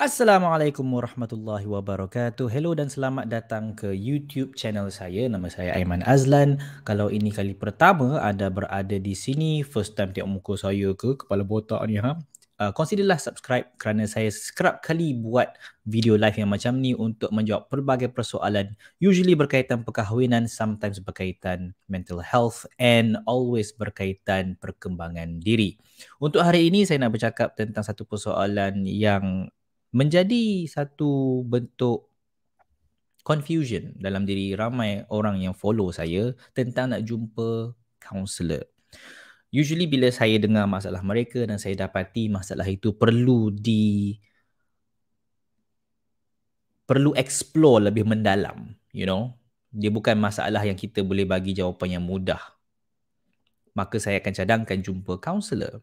Assalamualaikum warahmatullahi wabarakatuh. Hello dan selamat datang ke YouTube channel saya. Nama saya Aiman Azlan. Kalau ini kali pertama anda berada di sini, first time tengok muka saya ke kepala botak ni ha. Uh, considerlah subscribe kerana saya kerap kali buat video live yang macam ni untuk menjawab pelbagai persoalan usually berkaitan perkahwinan, sometimes berkaitan mental health and always berkaitan perkembangan diri. Untuk hari ini saya nak bercakap tentang satu persoalan yang menjadi satu bentuk confusion dalam diri ramai orang yang follow saya tentang nak jumpa counselor. Usually bila saya dengar masalah mereka dan saya dapati masalah itu perlu di perlu explore lebih mendalam, you know. Dia bukan masalah yang kita boleh bagi jawapan yang mudah. Maka saya akan cadangkan jumpa counselor.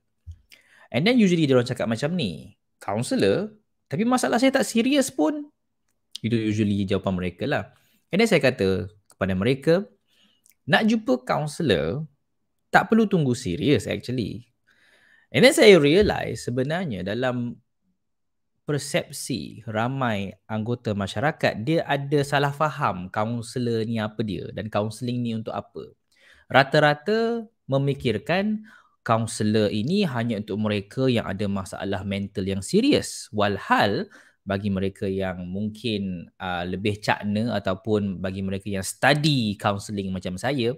And then usually dia orang cakap macam ni, counselor tapi masalah saya tak serius pun. Itu usually jawapan mereka lah. And saya kata kepada mereka, nak jumpa kaunselor, tak perlu tunggu serius actually. And then saya realise sebenarnya dalam persepsi ramai anggota masyarakat, dia ada salah faham kaunselor ni apa dia dan kaunseling ni untuk apa. Rata-rata memikirkan kaunselor ini hanya untuk mereka yang ada masalah mental yang serius walhal bagi mereka yang mungkin uh, lebih cakna ataupun bagi mereka yang study counseling macam saya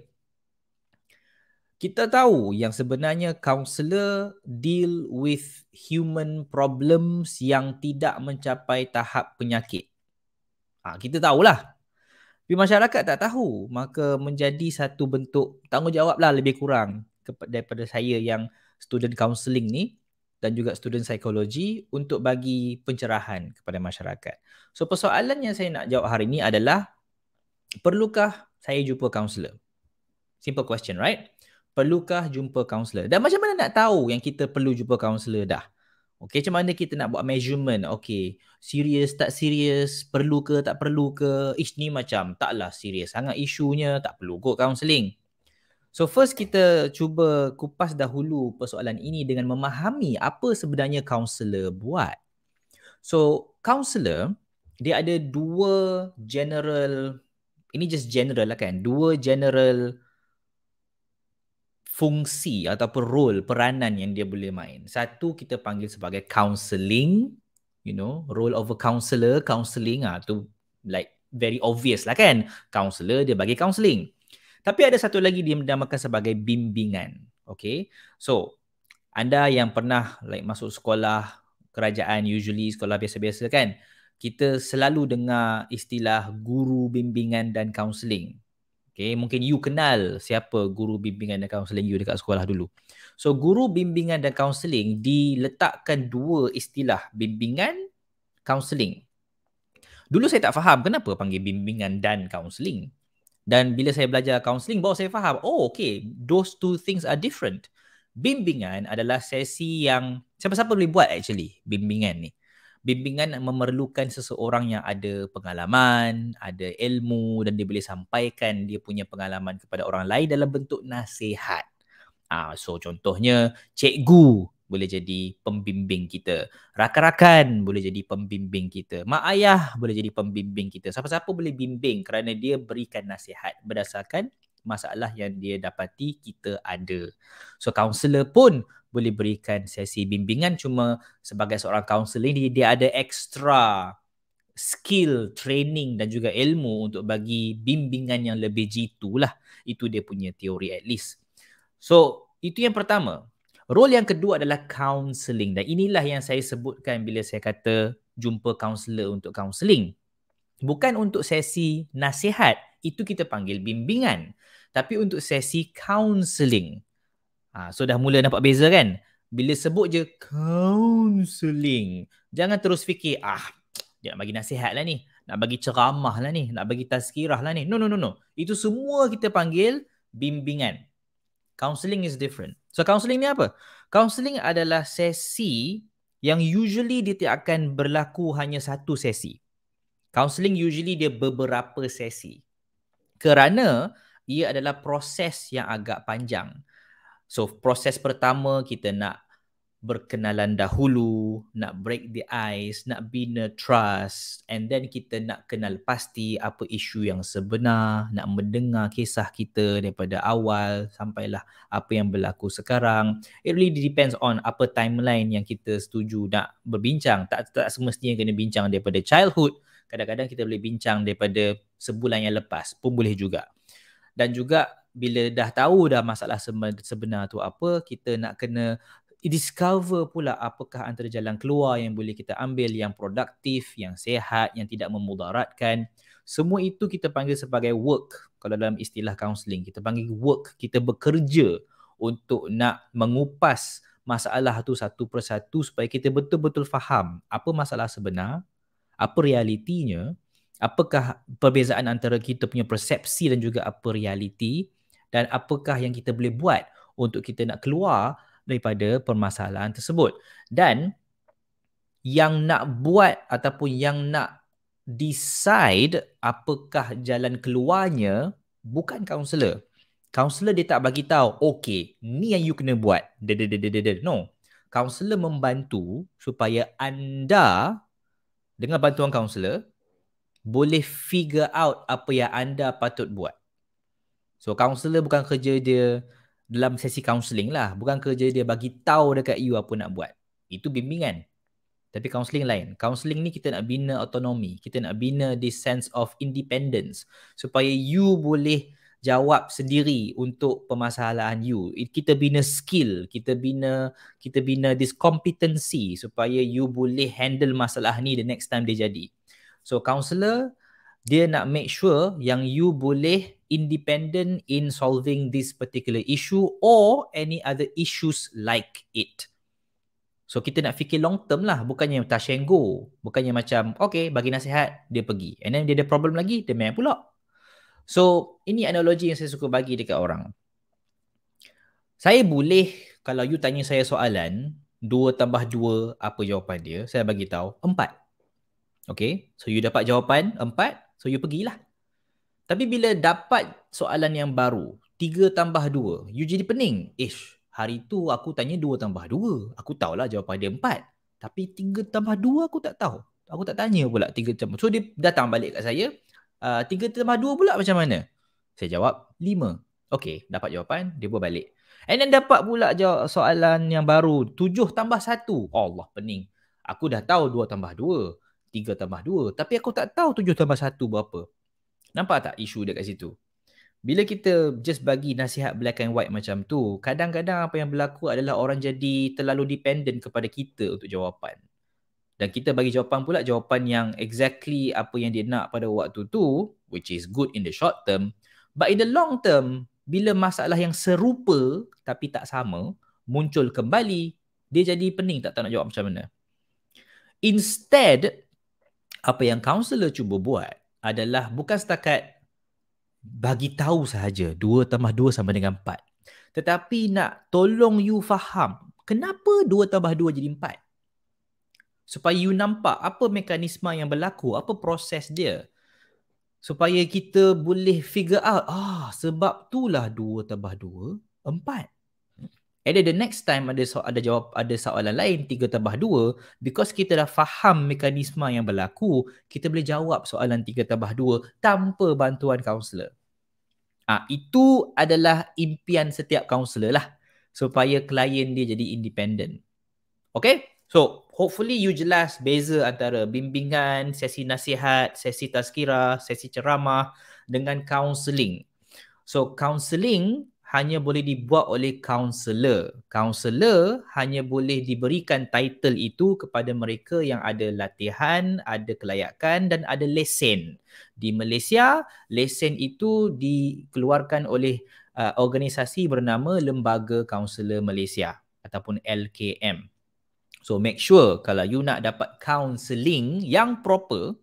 kita tahu yang sebenarnya kaunselor deal with human problems yang tidak mencapai tahap penyakit ha, kita tahulah tapi masyarakat tak tahu maka menjadi satu bentuk tanggungjawablah lebih kurang daripada saya yang student counselling ni dan juga student psikologi untuk bagi pencerahan kepada masyarakat. So persoalan yang saya nak jawab hari ini adalah perlukah saya jumpa kaunselor? Simple question, right? Perlukah jumpa kaunselor? Dan macam mana nak tahu yang kita perlu jumpa kaunselor dah? Okay, macam mana kita nak buat measurement? Okay, serious tak serious? Perlu ke tak perlu ke? Ish macam taklah serius. sangat isunya, tak perlu go counseling. So first kita cuba kupas dahulu persoalan ini dengan memahami apa sebenarnya kaunselor buat. So kaunselor dia ada dua general ini just general lah kan. Dua general fungsi ataupun role peranan yang dia boleh main. Satu kita panggil sebagai counselling, you know, role of a counselor, counselling. ah tu like very obvious lah kan. Counselor dia bagi counselling. Tapi ada satu lagi dia dinamakan sebagai bimbingan. Okay. So, anda yang pernah like masuk sekolah kerajaan usually sekolah biasa-biasa kan kita selalu dengar istilah guru bimbingan dan counseling okay? mungkin you kenal siapa guru bimbingan dan counseling you dekat sekolah dulu so guru bimbingan dan counseling diletakkan dua istilah bimbingan counseling dulu saya tak faham kenapa panggil bimbingan dan counseling dan bila saya belajar counselling, baru saya faham, oh okay, those two things are different. Bimbingan adalah sesi yang, siapa-siapa boleh buat actually, bimbingan ni. Bimbingan memerlukan seseorang yang ada pengalaman, ada ilmu dan dia boleh sampaikan dia punya pengalaman kepada orang lain dalam bentuk nasihat. Ah, so contohnya cikgu boleh jadi pembimbing kita. Rakan-rakan boleh jadi pembimbing kita. Mak ayah boleh jadi pembimbing kita. Siapa-siapa boleh bimbing kerana dia berikan nasihat berdasarkan masalah yang dia dapati kita ada. So kaunselor pun boleh berikan sesi bimbingan cuma sebagai seorang kaunselor ini dia ada extra skill, training dan juga ilmu untuk bagi bimbingan yang lebih jitu lah. Itu dia punya teori at least. So itu yang pertama. Role yang kedua adalah counselling, dan inilah yang saya sebutkan bila saya kata jumpa counselor untuk counselling, Bukan untuk sesi nasihat, itu kita panggil bimbingan. Tapi untuk sesi counselling, Ha, so dah mula nampak beza kan? Bila sebut je counselling, jangan terus fikir, ah dia nak bagi nasihat lah ni, nak bagi ceramah lah ni, nak bagi tazkirah lah ni. No, no, no, no. Itu semua kita panggil bimbingan. Counseling is different. So counseling ni apa? Counseling adalah sesi yang usually dia tidak akan berlaku hanya satu sesi. Counseling usually dia beberapa sesi. Kerana ia adalah proses yang agak panjang. So proses pertama kita nak berkenalan dahulu, nak break the ice, nak bina trust and then kita nak kenal pasti apa isu yang sebenar, nak mendengar kisah kita daripada awal sampailah apa yang berlaku sekarang. It really depends on apa timeline yang kita setuju nak berbincang. Tak, tak semestinya kena bincang daripada childhood. Kadang-kadang kita boleh bincang daripada sebulan yang lepas pun boleh juga. Dan juga bila dah tahu dah masalah sebenar tu apa, kita nak kena discover pula apakah antara jalan keluar yang boleh kita ambil yang produktif, yang sehat, yang tidak memudaratkan. Semua itu kita panggil sebagai work. Kalau dalam istilah counselling kita panggil work. Kita bekerja untuk nak mengupas masalah tu satu persatu supaya kita betul-betul faham apa masalah sebenar, apa realitinya, apakah perbezaan antara kita punya persepsi dan juga apa realiti dan apakah yang kita boleh buat untuk kita nak keluar daripada permasalahan tersebut dan yang nak buat ataupun yang nak decide apakah jalan keluarnya bukan kaunselor. Kaunselor dia tak bagi tahu, Okey, ni yang you kena buat. No. Kaunselor membantu supaya anda dengan bantuan kaunselor boleh figure out apa yang anda patut buat. So, kaunselor bukan kerja dia dalam sesi counselling lah. Bukan kerja dia bagi tahu dekat you apa nak buat. Itu bimbingan. Tapi counselling lain. counselling ni kita nak bina autonomy. Kita nak bina this sense of independence. Supaya you boleh jawab sendiri untuk permasalahan you. Kita bina skill, kita bina kita bina this competency supaya you boleh handle masalah ni the next time dia jadi. So counselor, dia nak make sure yang you boleh independent in solving this particular issue or any other issues like it. So kita nak fikir long term lah, bukannya touch and go. Bukannya macam, okay, bagi nasihat, dia pergi. And then dia ada problem lagi, dia main pula. So, ini analogi yang saya suka bagi dekat orang. Saya boleh, kalau you tanya saya soalan, dua tambah dua apa jawapan dia? Saya bagi tahu empat. Okay, so you dapat jawapan empat. So you pergilah. Tapi bila dapat soalan yang baru, 3 tambah 2, you jadi pening. Ish, hari tu aku tanya 2 tambah 2. Aku tahulah jawapan dia 4. Tapi 3 tambah 2 aku tak tahu. Aku tak tanya pula 3 tambah. So dia datang balik kat saya. Uh, ah, 3 tambah 2 pula macam mana? Saya jawab 5. Okay, dapat jawapan. Dia pun balik. And then dapat pula jawab soalan yang baru. 7 tambah 1. Allah, pening. Aku dah tahu 2 tambah 3 tambah 2. Tapi aku tak tahu 7 tambah 1 berapa. Nampak tak isu dia kat situ? Bila kita just bagi nasihat black and white macam tu, kadang-kadang apa yang berlaku adalah orang jadi terlalu dependent kepada kita untuk jawapan. Dan kita bagi jawapan pula, jawapan yang exactly apa yang dia nak pada waktu tu, which is good in the short term. But in the long term, bila masalah yang serupa tapi tak sama muncul kembali, dia jadi pening tak tahu nak jawab macam mana. Instead, apa yang kaunselor cuba buat adalah bukan setakat bagi tahu sahaja 2 tambah 2 sama dengan 4. Tetapi nak tolong you faham kenapa 2 tambah 2 jadi 4. Supaya you nampak apa mekanisme yang berlaku, apa proses dia. Supaya kita boleh figure out, ah sebab itulah 2 tambah 2, 4. And then the next time ada so- ada jawab ada soalan lain 3 tambah 2 because kita dah faham mekanisma yang berlaku, kita boleh jawab soalan 3 tambah 2 tanpa bantuan kaunselor. ha, ah, itu adalah impian setiap kaunselor lah supaya klien dia jadi independent. Okay? So, hopefully you jelas beza antara bimbingan, sesi nasihat, sesi tazkirah, sesi ceramah dengan counselling. So, counselling hanya boleh dibuat oleh kaunselor. Kaunselor hanya boleh diberikan title itu kepada mereka yang ada latihan, ada kelayakan dan ada lesen. Di Malaysia, lesen itu dikeluarkan oleh uh, organisasi bernama Lembaga Kaunselor Malaysia ataupun LKM. So make sure kalau you nak dapat counseling yang proper,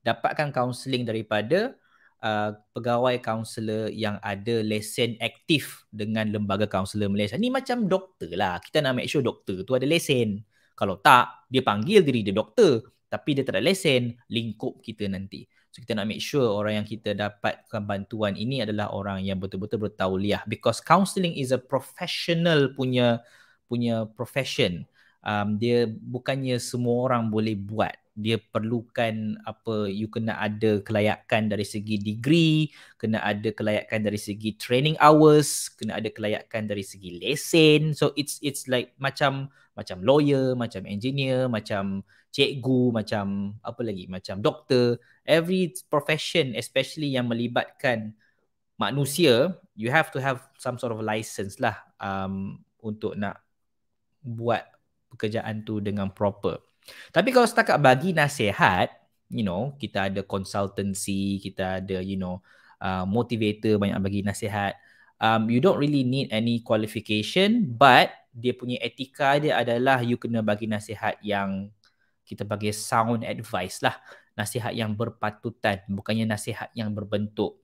dapatkan counseling daripada Uh, pegawai kaunselor yang ada lesen aktif dengan lembaga kaunselor Malaysia. Ni macam doktor lah. Kita nak make sure doktor tu ada lesen. Kalau tak, dia panggil diri dia doktor. Tapi dia tak ada lesen, lingkup kita nanti. So kita nak make sure orang yang kita dapat bantuan ini adalah orang yang betul-betul bertauliah. Because counselling is a professional punya punya profession. Um, dia bukannya semua orang boleh buat dia perlukan apa you kena ada kelayakan dari segi degree kena ada kelayakan dari segi training hours kena ada kelayakan dari segi lesen so it's it's like macam macam lawyer macam engineer macam cikgu macam apa lagi macam doktor every profession especially yang melibatkan manusia you have to have some sort of license lah um untuk nak buat pekerjaan tu dengan proper tapi kalau setakat bagi nasihat, you know, kita ada consultancy, kita ada, you know, uh, motivator banyak bagi nasihat. Um, you don't really need any qualification but dia punya etika dia adalah you kena bagi nasihat yang kita bagi sound advice lah. Nasihat yang berpatutan, bukannya nasihat yang berbentuk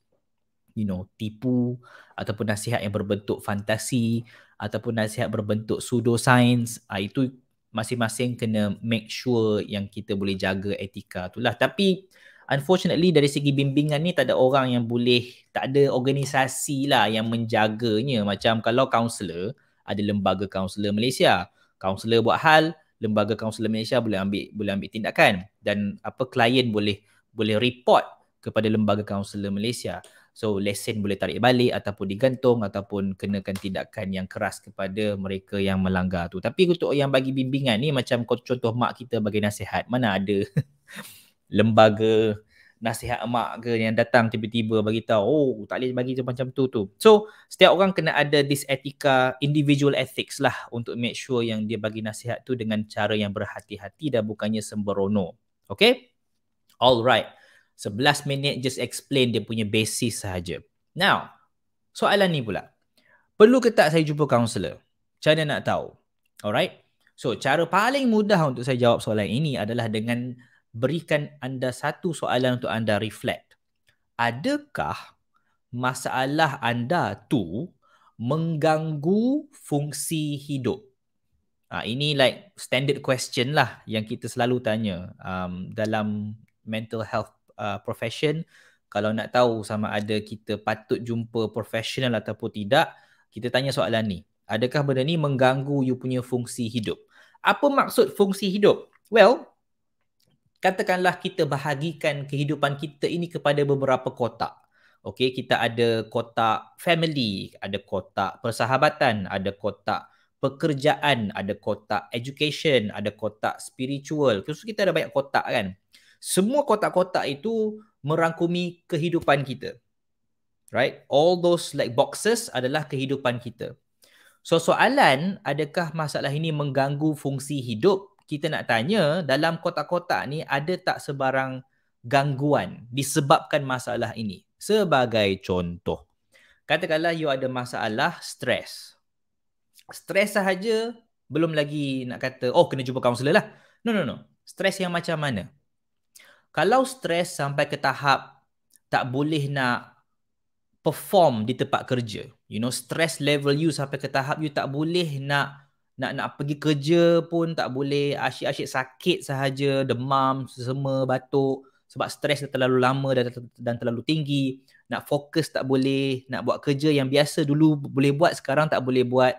you know, tipu ataupun nasihat yang berbentuk fantasi ataupun nasihat berbentuk pseudoscience. Uh, itu masing-masing kena make sure yang kita boleh jaga etika tu lah. Tapi unfortunately dari segi bimbingan ni tak ada orang yang boleh, tak ada organisasi lah yang menjaganya. Macam kalau kaunselor, ada lembaga kaunselor Malaysia. Kaunselor buat hal, lembaga kaunselor Malaysia boleh ambil boleh ambil tindakan. Dan apa klien boleh boleh report kepada lembaga kaunselor Malaysia. So lesen boleh tarik balik ataupun digantung ataupun kenakan tindakan yang keras kepada mereka yang melanggar tu. Tapi untuk yang bagi bimbingan ni macam contoh mak kita bagi nasihat, mana ada lembaga nasihat mak ke yang datang tiba-tiba bagi tahu oh tak boleh bagi macam tu tu. So setiap orang kena ada this etika individual ethics lah untuk make sure yang dia bagi nasihat tu dengan cara yang berhati-hati dan bukannya sembrono. Okay? Alright. 11 minit just explain dia punya basis sahaja. Now, soalan ni pula. Perlu ke tak saya jumpa kaunselor? Macam nak tahu? Alright? So, cara paling mudah untuk saya jawab soalan ini adalah dengan berikan anda satu soalan untuk anda reflect. Adakah masalah anda tu mengganggu fungsi hidup? Ha, ini like standard question lah yang kita selalu tanya um, dalam mental health uh, profession kalau nak tahu sama ada kita patut jumpa profesional ataupun tidak kita tanya soalan ni adakah benda ni mengganggu you punya fungsi hidup apa maksud fungsi hidup well katakanlah kita bahagikan kehidupan kita ini kepada beberapa kotak Okay, kita ada kotak family, ada kotak persahabatan, ada kotak pekerjaan, ada kotak education, ada kotak spiritual. Terus kita ada banyak kotak kan semua kotak-kotak itu merangkumi kehidupan kita. Right? All those like boxes adalah kehidupan kita. So soalan adakah masalah ini mengganggu fungsi hidup? Kita nak tanya dalam kotak-kotak ni ada tak sebarang gangguan disebabkan masalah ini? Sebagai contoh, katakanlah you ada masalah stres. Stres sahaja belum lagi nak kata, oh kena jumpa kaunselor lah. No, no, no. Stres yang macam mana? kalau stres sampai ke tahap tak boleh nak perform di tempat kerja you know stress level you sampai ke tahap you tak boleh nak nak nak pergi kerja pun tak boleh asyik-asyik sakit sahaja demam semua batuk sebab stres dah terlalu lama dan dan terlalu tinggi nak fokus tak boleh nak buat kerja yang biasa dulu boleh buat sekarang tak boleh buat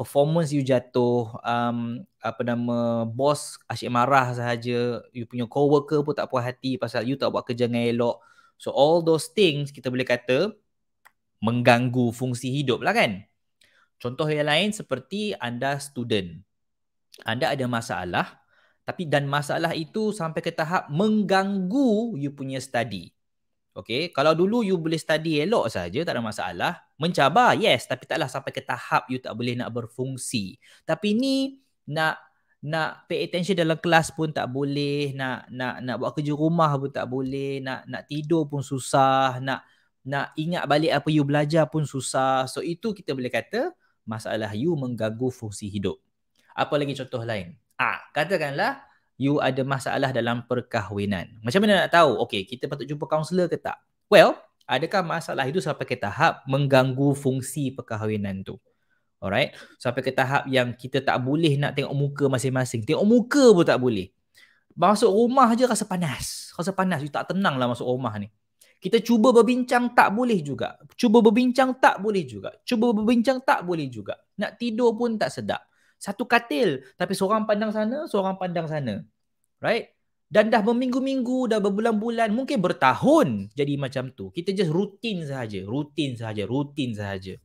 performance you jatuh um, apa nama bos asyik marah sahaja you punya coworker pun tak puas hati pasal you tak buat kerja dengan elok so all those things kita boleh kata mengganggu fungsi hidup lah kan contoh yang lain seperti anda student anda ada masalah tapi dan masalah itu sampai ke tahap mengganggu you punya study Okay, kalau dulu you boleh study elok saja tak ada masalah. Mencabar, yes. Tapi taklah sampai ke tahap you tak boleh nak berfungsi. Tapi ni nak nak pay attention dalam kelas pun tak boleh. Nak nak nak buat kerja rumah pun tak boleh. Nak nak tidur pun susah. Nak nak ingat balik apa you belajar pun susah. So itu kita boleh kata masalah you mengganggu fungsi hidup. Apa lagi contoh lain? Ah, katakanlah you ada masalah dalam perkahwinan. Macam mana nak tahu? Okay, kita patut jumpa kaunselor ke tak? Well, adakah masalah itu sampai ke tahap mengganggu fungsi perkahwinan tu? Alright, sampai ke tahap yang kita tak boleh nak tengok muka masing-masing. Tengok muka pun tak boleh. Masuk rumah je rasa panas. Rasa panas, you tak tenang lah masuk rumah ni. Kita cuba berbincang tak boleh juga. Cuba berbincang tak boleh juga. Cuba berbincang tak boleh juga. Nak tidur pun tak sedap satu katil tapi seorang pandang sana seorang pandang sana right dan dah berminggu-minggu dah berbulan-bulan mungkin bertahun jadi macam tu kita just rutin sahaja rutin sahaja rutin sahaja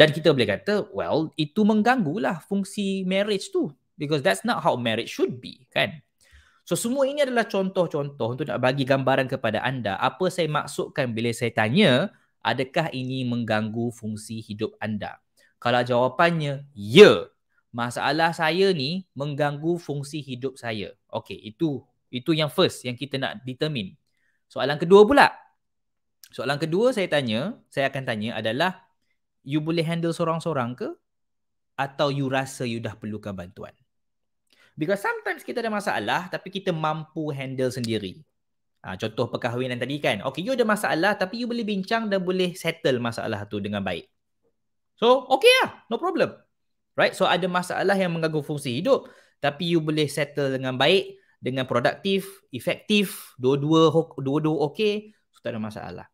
dan kita boleh kata well itu mengganggulah fungsi marriage tu because that's not how marriage should be kan So semua ini adalah contoh-contoh untuk nak bagi gambaran kepada anda apa saya maksudkan bila saya tanya adakah ini mengganggu fungsi hidup anda. Kalau jawapannya ya, yeah, masalah saya ni mengganggu fungsi hidup saya. Okey, itu itu yang first yang kita nak determine. Soalan kedua pula. Soalan kedua saya tanya, saya akan tanya adalah you boleh handle seorang-seorang ke atau you rasa you dah perlukan bantuan? Because sometimes kita ada masalah tapi kita mampu handle sendiri. Ha, contoh perkahwinan tadi kan. Okay, you ada masalah tapi you boleh bincang dan boleh settle masalah tu dengan baik. So, okay lah. No problem. Right? So ada masalah yang mengganggu fungsi hidup tapi you boleh settle dengan baik, dengan produktif, efektif, dua-dua dua-dua okey, so tak ada masalah.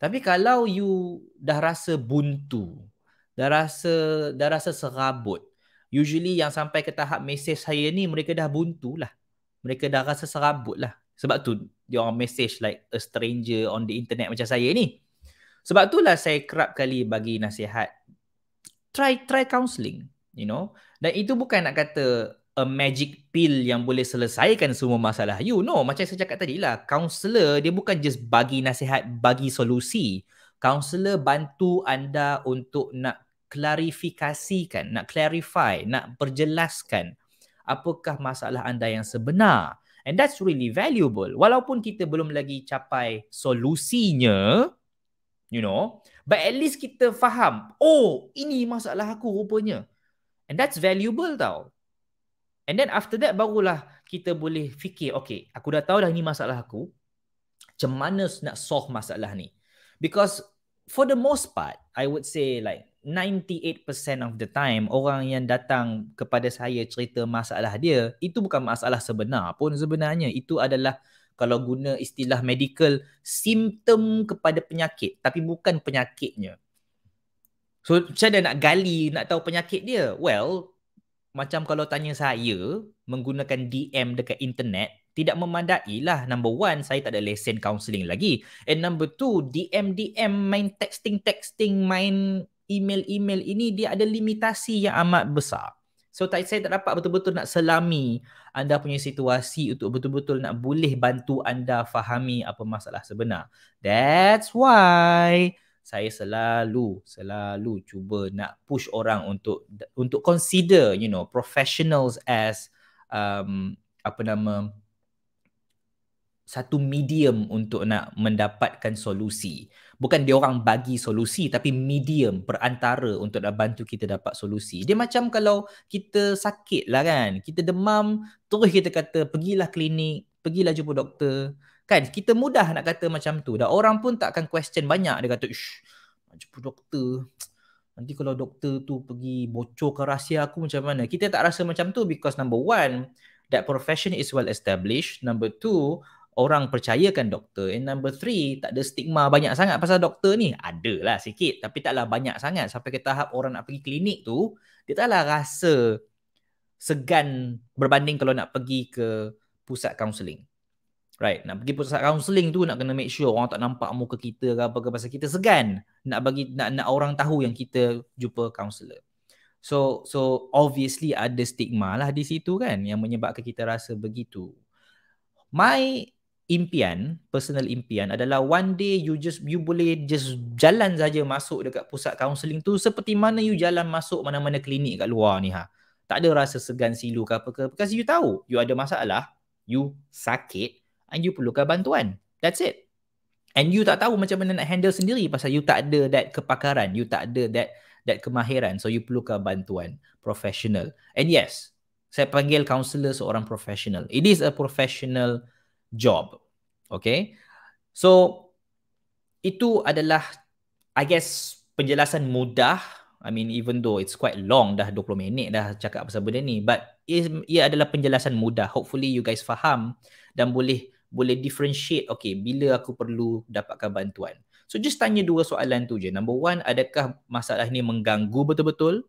Tapi kalau you dah rasa buntu, dah rasa dah rasa serabut. Usually yang sampai ke tahap mesej saya ni mereka dah buntu lah. Mereka dah rasa serabut lah. Sebab tu dia orang message like a stranger on the internet macam saya ni. Sebab tu lah saya kerap kali bagi nasihat. Try try counselling you know dan itu bukan nak kata a magic pill yang boleh selesaikan semua masalah you no macam saya cakap tadi lah counselor dia bukan just bagi nasihat bagi solusi counselor bantu anda untuk nak klarifikasikan nak clarify nak perjelaskan apakah masalah anda yang sebenar and that's really valuable walaupun kita belum lagi capai solusinya you know but at least kita faham oh ini masalah aku rupanya And that's valuable tau. And then after that barulah kita boleh fikir, okay, aku dah tahu dah ni masalah aku. Macam mana nak solve masalah ni? Because for the most part, I would say like 98% of the time, orang yang datang kepada saya cerita masalah dia, itu bukan masalah sebenar pun sebenarnya. Itu adalah kalau guna istilah medical, simptom kepada penyakit tapi bukan penyakitnya. So macam mana nak gali, nak tahu penyakit dia? Well, macam kalau tanya saya menggunakan DM dekat internet, tidak memandai lah. Number one, saya tak ada lesen counselling lagi. And number two, DM-DM main texting-texting, main email-email ini dia ada limitasi yang amat besar. So tak, saya tak dapat betul-betul nak selami anda punya situasi untuk betul-betul nak boleh bantu anda fahami apa masalah sebenar. That's why saya selalu selalu cuba nak push orang untuk untuk consider you know professionals as um apa nama satu medium untuk nak mendapatkan solusi bukan dia orang bagi solusi tapi medium perantara untuk nak bantu kita dapat solusi dia macam kalau kita sakit lah kan kita demam terus kita kata pergilah klinik pergilah jumpa doktor Kan kita mudah nak kata macam tu Dan orang pun tak akan question banyak Dia kata Ish, Jumpa doktor Nanti kalau doktor tu pergi bocorkan rahsia aku macam mana Kita tak rasa macam tu Because number one That profession is well established Number two Orang percayakan doktor And number three Tak ada stigma banyak sangat pasal doktor ni Adalah sikit Tapi taklah banyak sangat Sampai ke tahap orang nak pergi klinik tu Dia taklah rasa Segan berbanding kalau nak pergi ke pusat kaunseling Right, nak pergi pusat counseling tu nak kena make sure orang tak nampak muka kita ke apa ke pasal kita segan nak bagi nak nak orang tahu yang kita jumpa counselor. So so obviously ada stigma lah di situ kan yang menyebabkan kita rasa begitu. My impian, personal impian adalah one day you just you boleh just jalan saja masuk dekat pusat counseling tu seperti mana you jalan masuk mana-mana klinik kat luar ni ha. Tak ada rasa segan silu ke apa ke because you tahu you ada masalah, you sakit, and you perlukan bantuan. That's it. And you tak tahu macam mana nak handle sendiri pasal you tak ada that kepakaran, you tak ada that that kemahiran. So you perlukan bantuan professional. And yes, saya panggil counselor seorang professional. It is a professional job. Okay. So itu adalah I guess penjelasan mudah I mean even though it's quite long dah 20 minit dah cakap pasal benda ni but ia adalah penjelasan mudah hopefully you guys faham dan boleh boleh differentiate okay bila aku perlu dapatkan bantuan. So just tanya dua soalan tu je. Number one, adakah masalah ni mengganggu betul-betul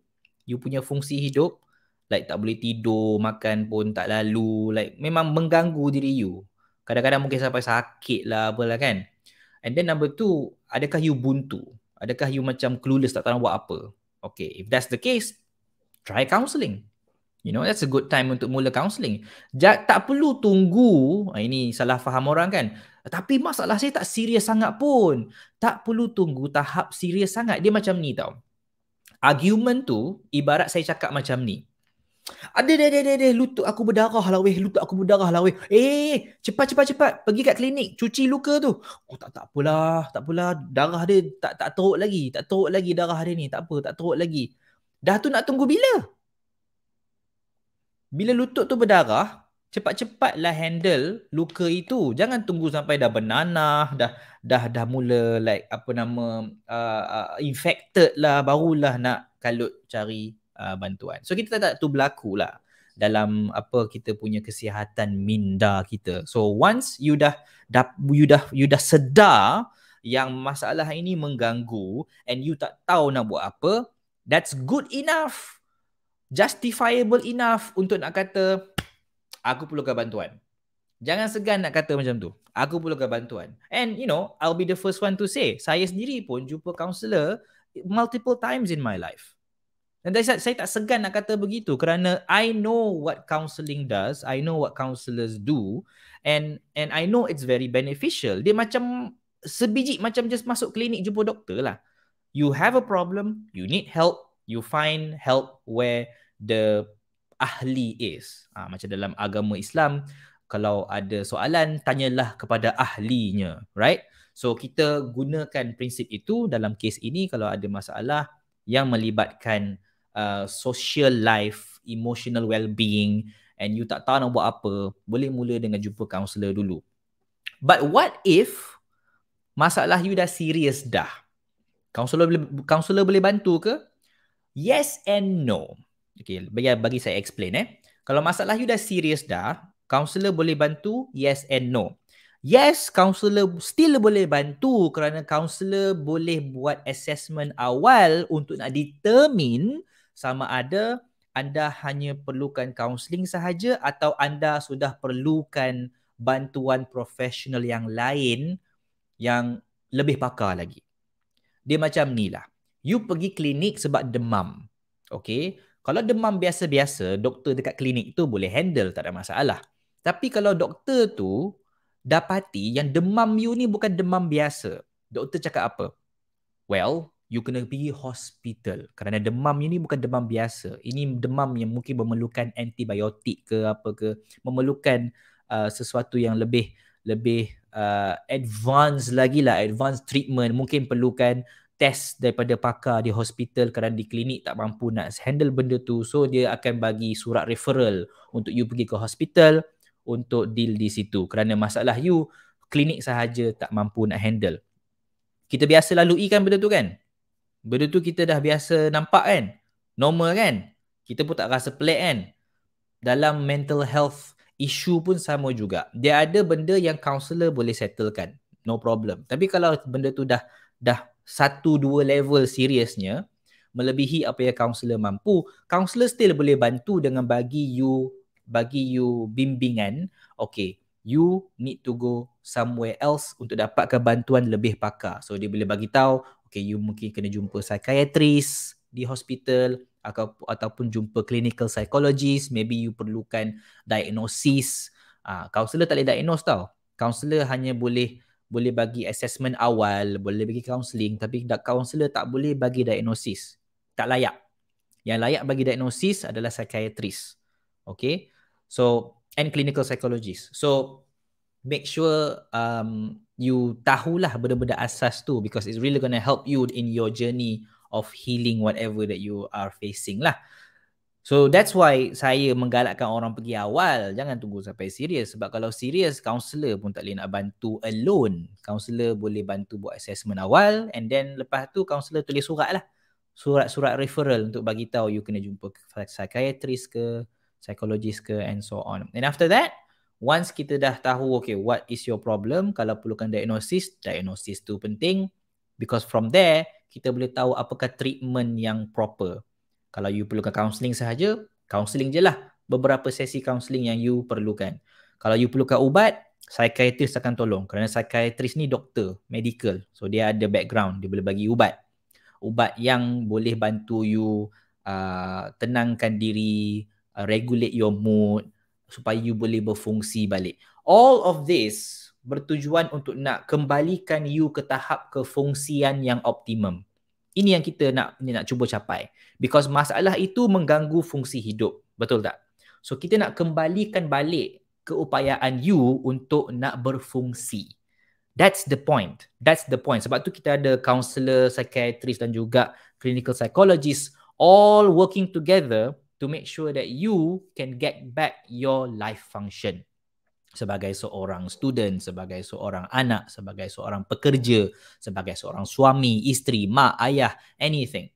you punya fungsi hidup? Like tak boleh tidur, makan pun tak lalu. Like memang mengganggu diri you. Kadang-kadang mungkin sampai sakit lah apalah kan. And then number two, adakah you buntu? Adakah you macam clueless tak tahu nak buat apa? Okay, if that's the case, try counselling. You know, that's a good time untuk mula counselling. Ja, tak perlu tunggu, ah, ini salah faham orang kan. Tapi masalah saya tak serius sangat pun. Tak perlu tunggu tahap serius sangat. Dia macam ni tau. Argument tu, ibarat saya cakap macam ni. Ada dia, dia, dia, lutut aku berdarah lah weh. Lutut aku berdarah lah weh. Eh, eh, eh, cepat, cepat, cepat. Pergi kat klinik, cuci luka tu. Oh tak, tak apalah. Tak apalah. Darah dia tak tak teruk lagi. Tak teruk lagi darah dia ni. Tak apa, tak teruk lagi. Dah tu nak tunggu bila? bila lutut tu berdarah, cepat-cepatlah handle luka itu. Jangan tunggu sampai dah bernanah, dah dah dah mula like apa nama uh, uh, infected lah barulah nak kalut cari uh, bantuan. So kita tak tak tu berlaku lah dalam apa kita punya kesihatan minda kita. So once you dah, dah you dah you dah sedar yang masalah ini mengganggu and you tak tahu nak buat apa, that's good enough justifiable enough untuk nak kata aku perlukan bantuan. Jangan segan nak kata macam tu. Aku perlukan bantuan. And you know, I'll be the first one to say, saya sendiri pun jumpa counselor multiple times in my life. Dan saya, saya tak segan nak kata begitu kerana I know what counseling does, I know what counselors do and and I know it's very beneficial. Dia macam sebiji macam just masuk klinik jumpa doktor lah. You have a problem, you need help, you find help where the ahli is. Ha, macam dalam agama Islam, kalau ada soalan, tanyalah kepada ahlinya. Right? So kita gunakan prinsip itu dalam kes ini kalau ada masalah yang melibatkan uh, social life, emotional well-being and you tak tahu nak buat apa, boleh mula dengan jumpa kaunselor dulu. But what if masalah you dah serius dah? Kaunselor boleh, kaunselor boleh bantu ke? Yes and no. Okay, biar bagi saya explain eh. Kalau masalah you dah serius dah, counselor boleh bantu yes and no. Yes, counselor still boleh bantu kerana counselor boleh buat assessment awal untuk nak determine sama ada anda hanya perlukan counseling sahaja atau anda sudah perlukan bantuan profesional yang lain yang lebih pakar lagi. Dia macam ni lah. You pergi klinik sebab demam. Okay. Kalau demam biasa-biasa, doktor dekat klinik tu boleh handle, tak ada masalah. Tapi kalau doktor tu dapati yang demam you ni bukan demam biasa, doktor cakap apa? Well, you kena pergi hospital kerana demam ini bukan demam biasa. Ini demam yang mungkin memerlukan antibiotik ke apa ke, memerlukan uh, sesuatu yang lebih lebih uh, advance lagi lah, advance treatment. Mungkin perlukan uh, test daripada pakar di hospital kerana di klinik tak mampu nak handle benda tu so dia akan bagi surat referral untuk you pergi ke hospital untuk deal di situ kerana masalah you klinik sahaja tak mampu nak handle kita biasa lalui kan benda tu kan benda tu kita dah biasa nampak kan normal kan kita pun tak rasa pelik kan dalam mental health isu pun sama juga dia ada benda yang counselor boleh settlekan no problem tapi kalau benda tu dah dah satu dua level seriusnya melebihi apa yang kaunselor mampu kaunselor still boleh bantu dengan bagi you bagi you bimbingan okay you need to go somewhere else untuk dapatkan bantuan lebih pakar so dia boleh bagi tahu okay you mungkin kena jumpa psychiatrist di hospital atau ataupun jumpa clinical psychologist maybe you perlukan diagnosis ah uh, kaunselor tak boleh diagnose tau kaunselor hanya boleh boleh bagi assessment awal, boleh bagi counselling, tapi counselor tak boleh bagi diagnosis. Tak layak. Yang layak bagi diagnosis adalah psychiatrist. Okay. So, and clinical psychologist. So, make sure um, you tahulah benda-benda asas tu because it's really going to help you in your journey of healing whatever that you are facing lah. So that's why saya menggalakkan orang pergi awal. Jangan tunggu sampai serius. Sebab kalau serius, kaunselor pun tak boleh nak bantu alone. Kaunselor boleh bantu buat assessment awal and then lepas tu kaunselor tulis surat lah. Surat-surat referral untuk bagi tahu you kena jumpa psychiatrist ke, psychologist ke and so on. And after that, once kita dah tahu okay what is your problem, kalau perlukan diagnosis, diagnosis tu penting because from there kita boleh tahu apakah treatment yang proper. Kalau you perlukan counselling sahaja, counselling je lah. Beberapa sesi counselling yang you perlukan. Kalau you perlukan ubat, psychiatrist akan tolong. Kerana psychiatrist ni doktor, medical. So dia ada background, dia boleh bagi ubat. Ubat yang boleh bantu you uh, tenangkan diri, uh, regulate your mood supaya you boleh berfungsi balik. All of this bertujuan untuk nak kembalikan you ke tahap kefungsian yang optimum. Ini yang kita nak ni nak cuba capai. Because masalah itu mengganggu fungsi hidup. Betul tak? So kita nak kembalikan balik keupayaan you untuk nak berfungsi. That's the point. That's the point. Sebab tu kita ada counselor, psychiatrist dan juga clinical psychologist all working together to make sure that you can get back your life function sebagai seorang student, sebagai seorang anak, sebagai seorang pekerja, sebagai seorang suami, isteri, mak, ayah, anything.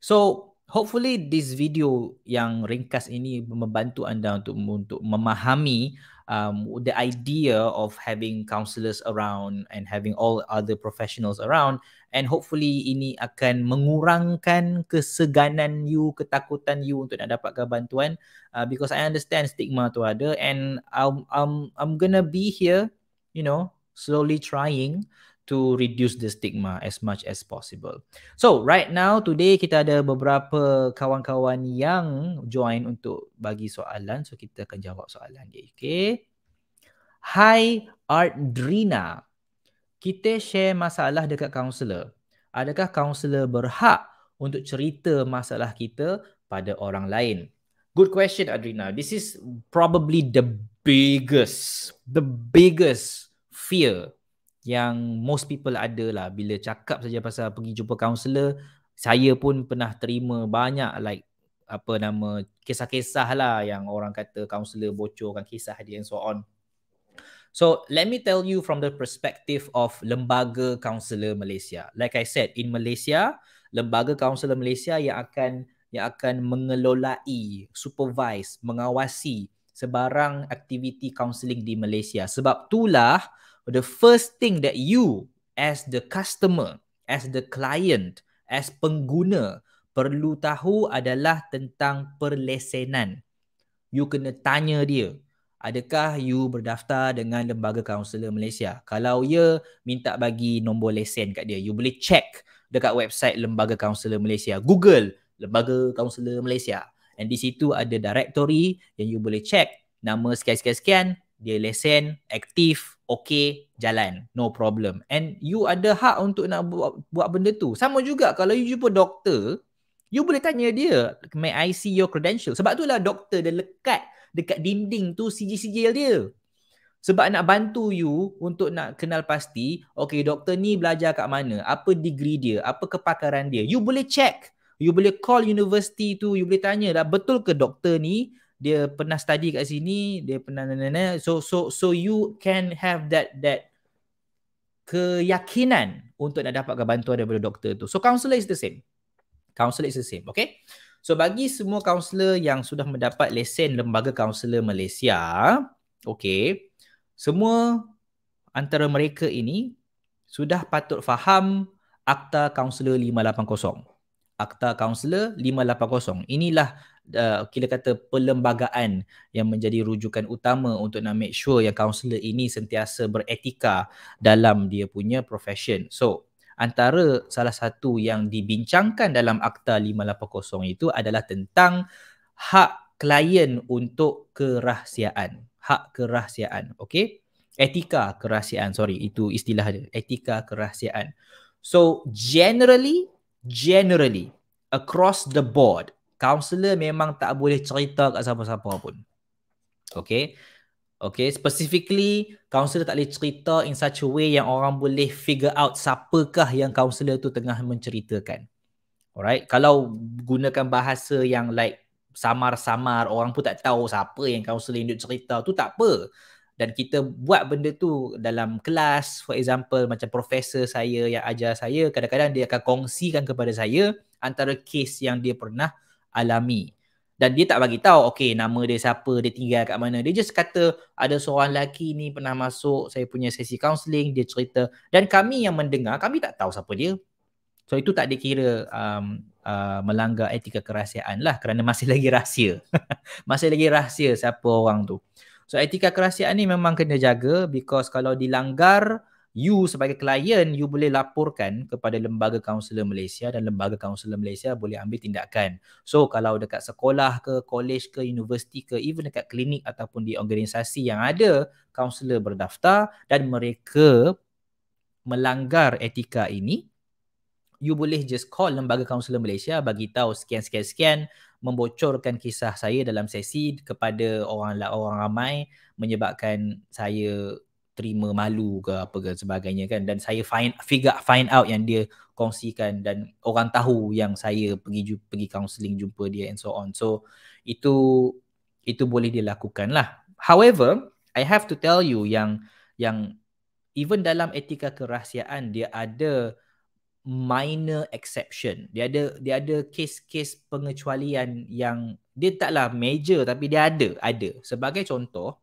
So, hopefully this video yang ringkas ini membantu anda untuk untuk memahami um, the idea of having counselors around and having all other professionals around and hopefully ini akan mengurangkan keseganan you ketakutan you untuk nak dapatkan bantuan uh, because i understand stigma tu ada and i'm i'm i'm going be here you know slowly trying to reduce the stigma as much as possible. So right now today kita ada beberapa kawan-kawan yang join untuk bagi soalan so kita akan jawab soalan dia. Okay. Hi Art Drina. Kita share masalah dekat kaunselor. Adakah kaunselor berhak untuk cerita masalah kita pada orang lain? Good question Adrina. This is probably the biggest the biggest fear yang most people ada lah bila cakap saja pasal pergi jumpa kaunselor saya pun pernah terima banyak like apa nama kisah-kisah lah yang orang kata kaunselor bocorkan kisah dia and so on so let me tell you from the perspective of lembaga kaunselor Malaysia like I said in Malaysia lembaga kaunselor Malaysia yang akan yang akan mengelolai supervise mengawasi sebarang aktiviti kaunseling di Malaysia sebab itulah the first thing that you as the customer, as the client, as pengguna perlu tahu adalah tentang perlesenan. You kena tanya dia, adakah you berdaftar dengan Lembaga Kaunselor Malaysia? Kalau ya, minta bagi nombor lesen kat dia. You boleh check dekat website Lembaga Kaunselor Malaysia. Google Lembaga Kaunselor Malaysia. And di situ ada directory yang you boleh check nama sekian-sekian-sekian, dia lesen, aktif, okay jalan no problem and you ada hak untuk nak buat, buat benda tu sama juga kalau you jumpa doktor you boleh tanya dia may I see your credential sebab itulah doktor dia lekat dekat dinding tu sijil-sijil dia sebab nak bantu you untuk nak kenal pasti okay doktor ni belajar kat mana apa degree dia apa kepakaran dia you boleh check you boleh call university tu you boleh tanya dah betul ke doktor ni dia pernah study kat sini dia pernah nana so so so you can have that that keyakinan untuk nak dapatkan bantuan daripada doktor tu so counselor is the same counselor is the same okay so bagi semua counselor yang sudah mendapat lesen lembaga counselor Malaysia okay semua antara mereka ini sudah patut faham Akta Kaunselor 580. Akta Kaunselor 580. Inilah uh, kita kata perlembagaan yang menjadi rujukan utama untuk nak make sure yang kaunselor ini sentiasa beretika dalam dia punya profession. So, antara salah satu yang dibincangkan dalam Akta 580 itu adalah tentang hak klien untuk kerahsiaan. Hak kerahsiaan, okey? Etika kerahsiaan, sorry, itu istilah dia. Etika kerahsiaan. So, generally, generally, across the board, Counselor memang tak boleh cerita kat siapa-siapa pun. Okay. Okay, specifically, counselor tak boleh cerita in such a way yang orang boleh figure out siapakah yang counselor tu tengah menceritakan. Alright, kalau gunakan bahasa yang like samar-samar, orang pun tak tahu siapa yang counselor yang duk cerita tu tak apa. Dan kita buat benda tu dalam kelas, for example, macam profesor saya yang ajar saya, kadang-kadang dia akan kongsikan kepada saya antara case yang dia pernah uh, alami dan dia tak bagi tahu okey nama dia siapa dia tinggal kat mana dia just kata ada seorang lelaki ni pernah masuk saya punya sesi counselling dia cerita dan kami yang mendengar kami tak tahu siapa dia so itu tak dikira um, uh, melanggar etika kerahsiaan lah kerana masih lagi rahsia masih lagi rahsia siapa orang tu so etika kerahsiaan ni memang kena jaga because kalau dilanggar you sebagai klien you boleh laporkan kepada lembaga kaunselor Malaysia dan lembaga kaunselor Malaysia boleh ambil tindakan. So kalau dekat sekolah ke, college ke, universiti ke, even dekat klinik ataupun di organisasi yang ada kaunselor berdaftar dan mereka melanggar etika ini, you boleh just call lembaga kaunselor Malaysia bagi tahu sekian sekian sekian membocorkan kisah saya dalam sesi kepada orang orang ramai menyebabkan saya terima malu ke apa ke sebagainya kan dan saya find figure find out yang dia kongsikan dan orang tahu yang saya pergi pergi counseling jumpa dia and so on so itu itu boleh dilakukan lah however i have to tell you yang yang even dalam etika kerahsiaan dia ada minor exception dia ada dia ada case-case pengecualian yang dia taklah major tapi dia ada ada sebagai contoh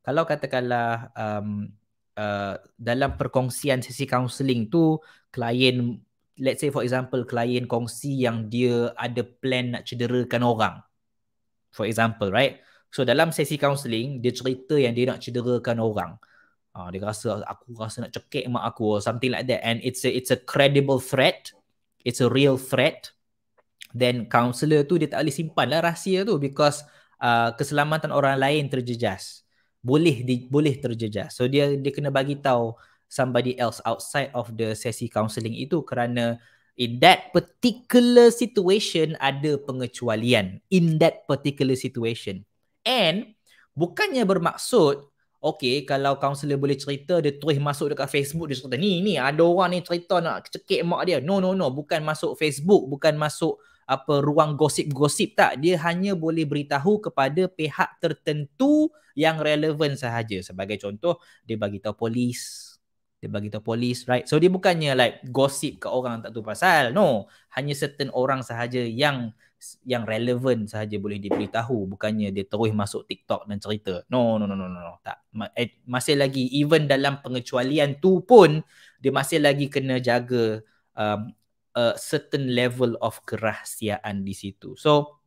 kalau katakanlah um, uh, dalam perkongsian sesi counseling tu klien let's say for example klien kongsi yang dia ada plan nak cederakan orang for example right so dalam sesi counseling dia cerita yang dia nak cederakan orang uh, dia rasa aku rasa nak cekik mak aku or something like that and it's a, it's a credible threat it's a real threat then counselor tu dia tak boleh simpan lah rahsia tu because uh, keselamatan orang lain terjejas boleh di, boleh terjejas. So dia dia kena bagi tahu somebody else outside of the sesi counselling itu kerana in that particular situation ada pengecualian in that particular situation. And bukannya bermaksud Okay, kalau kaunselor boleh cerita, dia terus masuk dekat Facebook, dia cerita, ni, ni, ada orang ni cerita nak cekik mak dia. No, no, no. Bukan masuk Facebook, bukan masuk apa ruang gosip-gosip tak dia hanya boleh beritahu kepada pihak tertentu yang relevan sahaja sebagai contoh dia bagi tahu polis dia bagi tahu polis right so dia bukannya like gosip ke orang tak tahu pasal no hanya certain orang sahaja yang yang relevan sahaja boleh diberitahu bukannya dia terus masuk TikTok dan cerita no no no no no, no. tak eh, masih lagi even dalam pengecualian tu pun dia masih lagi kena jaga um, a certain level of kerahsiaan di situ. So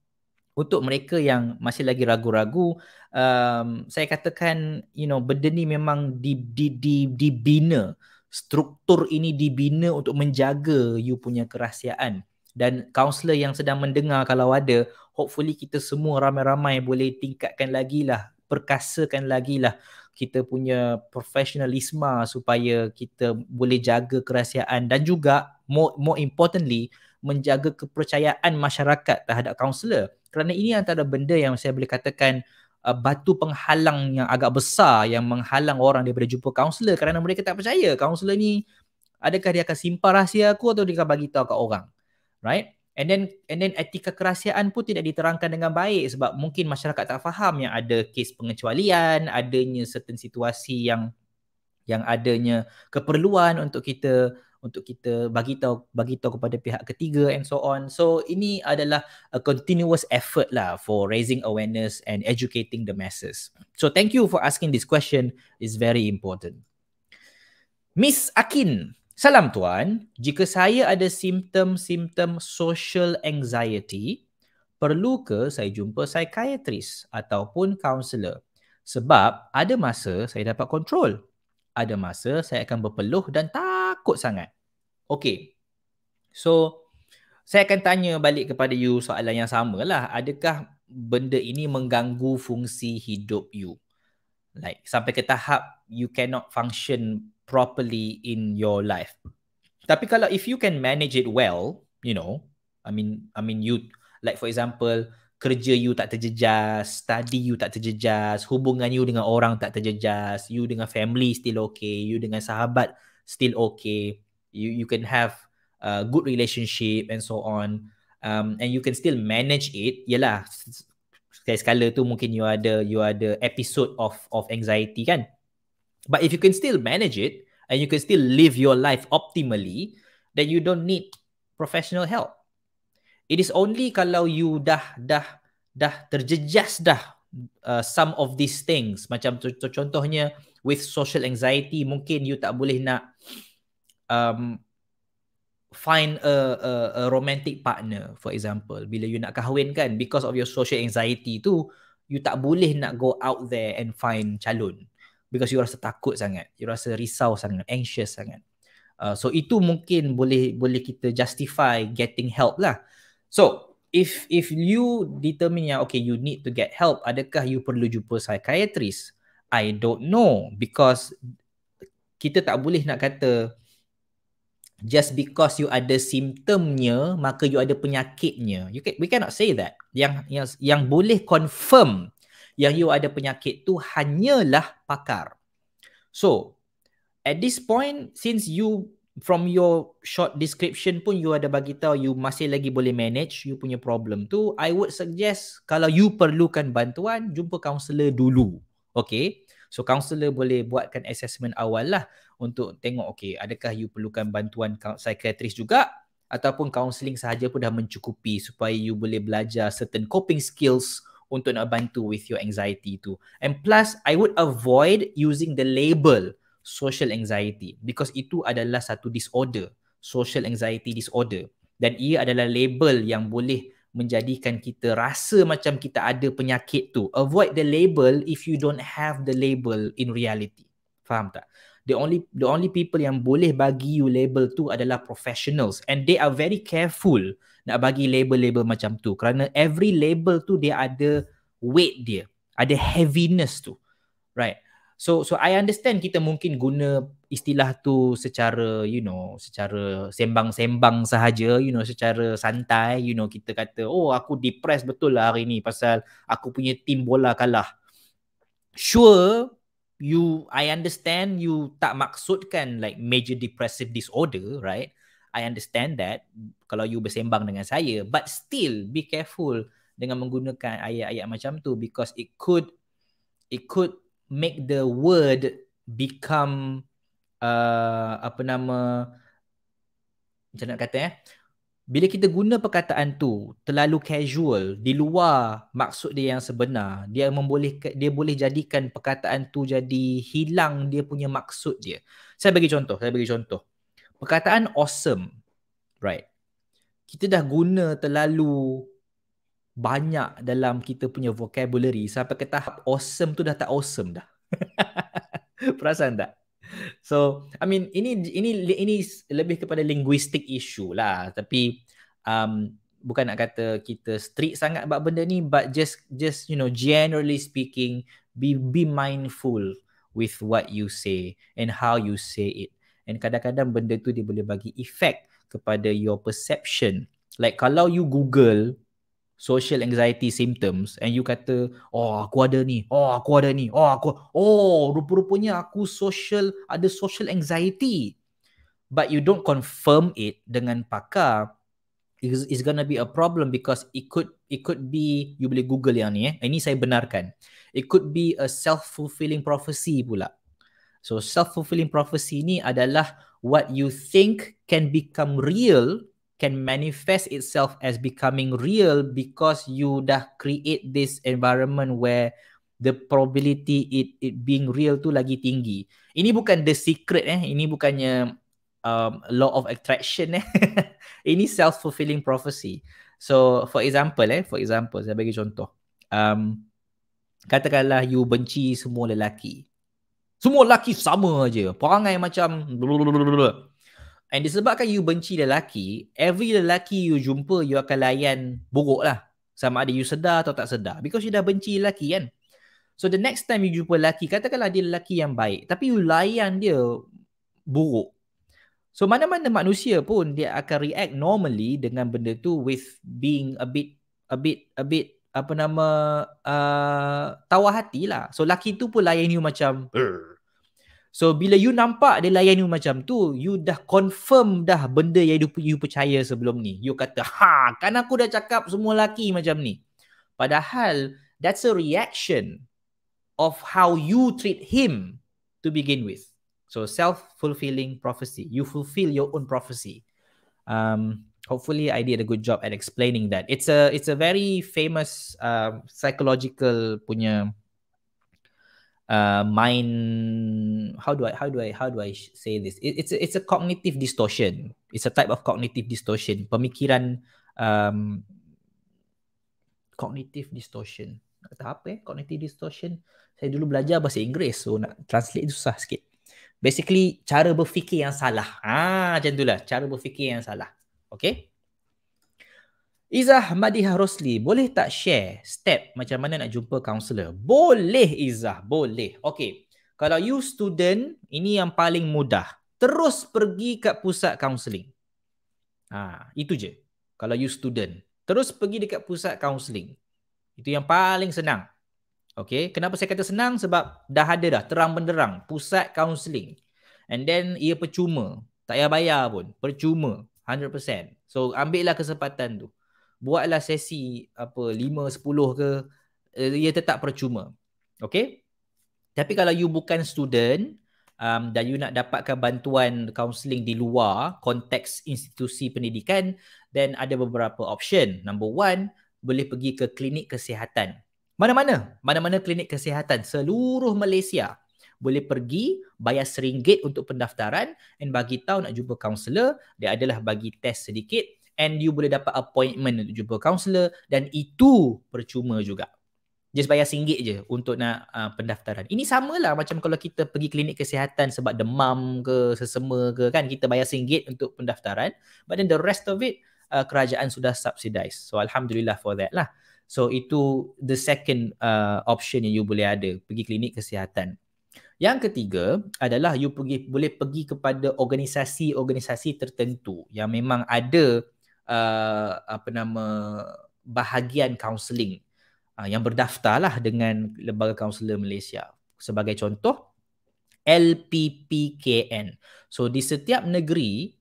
untuk mereka yang masih lagi ragu-ragu, um, saya katakan you know benda ni memang di di di dibina. Struktur ini dibina untuk menjaga you punya kerahsiaan. Dan kaunselor yang sedang mendengar kalau ada, hopefully kita semua ramai-ramai boleh tingkatkan lagi lah, perkasakan lagi lah kita punya profesionalisme supaya kita boleh jaga kerahsiaan dan juga more, more importantly menjaga kepercayaan masyarakat terhadap kaunselor kerana ini antara benda yang saya boleh katakan uh, batu penghalang yang agak besar yang menghalang orang daripada jumpa kaunselor kerana mereka tak percaya kaunselor ni adakah dia akan simpan rahsia aku atau dia akan bagi tahu kat orang right And then and then etika kerahsiaan pun tidak diterangkan dengan baik sebab mungkin masyarakat tak faham yang ada kes pengecualian, adanya certain situasi yang yang adanya keperluan untuk kita untuk kita bagi tahu bagi tahu kepada pihak ketiga and so on. So ini adalah a continuous effort lah for raising awareness and educating the masses. So thank you for asking this question. It's very important. Miss Akin, Salam tuan, jika saya ada simptom-simptom social anxiety, perlu ke saya jumpa psychiatrist ataupun kaunselor? Sebab ada masa saya dapat kontrol. Ada masa saya akan berpeluh dan takut sangat. Okey, So, saya akan tanya balik kepada you soalan yang sama lah. Adakah benda ini mengganggu fungsi hidup you? Like sampai ke tahap you cannot function properly in your life. Tapi kalau if you can manage it well, you know, I mean, I mean you like for example, kerja you tak terjejas, study you tak terjejas, hubungan you dengan orang tak terjejas, you dengan family still okay, you dengan sahabat still okay, you you can have a good relationship and so on. Um, and you can still manage it. Yelah, sekali-sekala tu mungkin you ada you ada episode of of anxiety kan. But if you can still manage it, and you can still live your life optimally, then you don't need professional help. It is only kalau you dah dah dah terjejas dah uh, some of these things macam contohnya with social anxiety mungkin you tak boleh nak um, find a, a, a romantic partner for example bila you nak kahwin kan because of your social anxiety tu you tak boleh nak go out there and find calon because you rasa takut sangat you rasa risau sangat anxious sangat uh, so itu mungkin boleh boleh kita justify getting help lah so if if you determine yang okay you need to get help adakah you perlu jumpa psychiatrist i don't know because kita tak boleh nak kata just because you ada simptomnya maka you ada penyakitnya you can, we cannot say that yang yang yang boleh confirm yang you ada penyakit tu hanyalah pakar. So, at this point, since you from your short description pun you ada bagi tahu you masih lagi boleh manage you punya problem tu, I would suggest kalau you perlukan bantuan, jumpa kaunselor dulu. Okay? So, kaunselor boleh buatkan assessment awal lah untuk tengok, okay, adakah you perlukan bantuan psychiatrist juga ataupun kaunseling sahaja pun dah mencukupi supaya you boleh belajar certain coping skills untuk nak bantu with your anxiety tu. And plus, I would avoid using the label social anxiety because itu adalah satu disorder, social anxiety disorder. Dan ia adalah label yang boleh menjadikan kita rasa macam kita ada penyakit tu. Avoid the label if you don't have the label in reality. Faham tak? The only the only people yang boleh bagi you label tu adalah professionals and they are very careful nak bagi label-label macam tu kerana every label tu dia ada weight dia ada heaviness tu right so so i understand kita mungkin guna istilah tu secara you know secara sembang-sembang sahaja you know secara santai you know kita kata oh aku depressed betul lah hari ni pasal aku punya tim bola kalah sure you i understand you tak maksudkan like major depressive disorder right I understand that kalau you bersembang dengan saya but still be careful dengan menggunakan ayat-ayat macam tu because it could it could make the word become uh, apa nama macam nak kata eh bila kita guna perkataan tu terlalu casual di luar maksud dia yang sebenar dia memboleh dia boleh jadikan perkataan tu jadi hilang dia punya maksud dia saya bagi contoh saya bagi contoh perkataan awesome right kita dah guna terlalu banyak dalam kita punya vocabulary sampai ke tahap awesome tu dah tak awesome dah perasan tak so i mean ini ini ini lebih kepada linguistic issue lah tapi um bukan nak kata kita strict sangat buat benda ni but just just you know generally speaking be be mindful with what you say and how you say it and kadang-kadang benda tu dia boleh bagi effect kepada your perception like kalau you google social anxiety symptoms and you kata oh aku ada ni oh aku ada ni oh aku oh rupa-rupanya aku social ada social anxiety but you don't confirm it dengan pakar it's going to be a problem because it could it could be you boleh google yang ni eh ini saya benarkan it could be a self fulfilling prophecy pula So self-fulfilling prophecy ni adalah what you think can become real can manifest itself as becoming real because you dah create this environment where the probability it it being real tu lagi tinggi. Ini bukan the secret eh, ini bukannya um, law of attraction eh. ini self-fulfilling prophecy. So for example eh, for example saya bagi contoh. Um, katakanlah you benci semua lelaki. Semua lelaki sama aje. Perangai macam And disebabkan you benci lelaki, every lelaki you jumpa, you akan layan buruk lah. Sama ada you sedar atau tak sedar. Because you dah benci lelaki kan. So the next time you jumpa lelaki, katakanlah dia lelaki yang baik. Tapi you layan dia buruk. So mana-mana manusia pun dia akan react normally dengan benda tu with being a bit, a bit, a bit apa nama uh, tawa hati lah. So lelaki tu pun layan you macam Urgh. So bila you nampak dia layan you macam tu, you dah confirm dah benda yang you, you percaya sebelum ni. You kata, ha, kan aku dah cakap semua laki macam ni. Padahal, that's a reaction of how you treat him to begin with. So self-fulfilling prophecy. You fulfill your own prophecy. Um, hopefully I did a good job at explaining that. It's a it's a very famous uh, psychological punya uh, mind how do i how do i how do i say this it, it's a, it's a cognitive distortion it's a type of cognitive distortion pemikiran um cognitive distortion kata apa eh cognitive distortion saya dulu belajar bahasa Inggris, so nak translate susah sikit basically cara berfikir yang salah Ah, macam itulah cara berfikir yang salah okay Iza Madiha Rosli, boleh tak share step macam mana nak jumpa kaunselor? Boleh Iza, boleh. Okay, kalau you student, ini yang paling mudah. Terus pergi kat pusat kaunseling. Ha, itu je. Kalau you student, terus pergi dekat pusat kaunseling. Itu yang paling senang. Okay, kenapa saya kata senang? Sebab dah ada dah, terang benderang. Pusat kaunseling. And then ia percuma. Tak payah bayar pun. Percuma. 100%. So, ambillah kesempatan tu buatlah sesi apa 5 10 ke eh, ia tetap percuma. Okay? Tapi kalau you bukan student um, dan you nak dapatkan bantuan counseling di luar konteks institusi pendidikan then ada beberapa option. Number one, boleh pergi ke klinik kesihatan. Mana-mana, mana-mana klinik kesihatan seluruh Malaysia boleh pergi bayar seringgit untuk pendaftaran and bagi tahu nak jumpa kaunselor dia adalah bagi test sedikit and you boleh dapat appointment untuk jumpa counselor dan itu percuma juga. Just bayar singgit je untuk nak uh, pendaftaran. Ini samalah macam kalau kita pergi klinik kesihatan sebab demam ke sesema ke kan kita bayar singgit untuk pendaftaran but then the rest of it uh, kerajaan sudah subsidize. So alhamdulillah for that lah. So itu the second uh, option yang you boleh ada pergi klinik kesihatan. Yang ketiga adalah you pergi boleh pergi kepada organisasi-organisasi tertentu yang memang ada Uh, apa nama bahagian kaunseling uh, yang berdaftarlah dengan lembaga kaunselor Malaysia. Sebagai contoh LPPKN. So di setiap negeri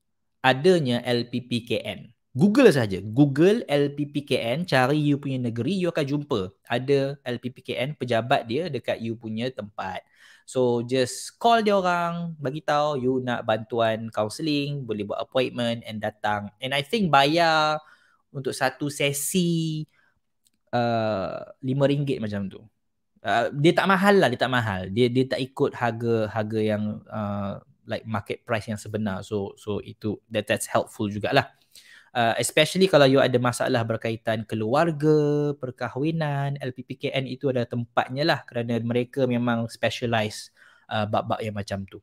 adanya LPPKN. Google saja, Google LPPKN, cari you punya negeri, you akan jumpa ada LPPKN pejabat dia dekat you punya tempat. So just call dia orang, bagi tahu you nak bantuan counselling, boleh buat appointment and datang. And I think bayar untuk satu sesi uh, RM5 macam tu. Uh, dia tak mahal lah, dia tak mahal. Dia dia tak ikut harga harga yang uh, like market price yang sebenar. So so itu that, that's helpful jugalah uh, especially kalau you ada masalah berkaitan keluarga, perkahwinan, LPPKN itu ada tempatnya lah kerana mereka memang specialize uh, bab-bab yang macam tu.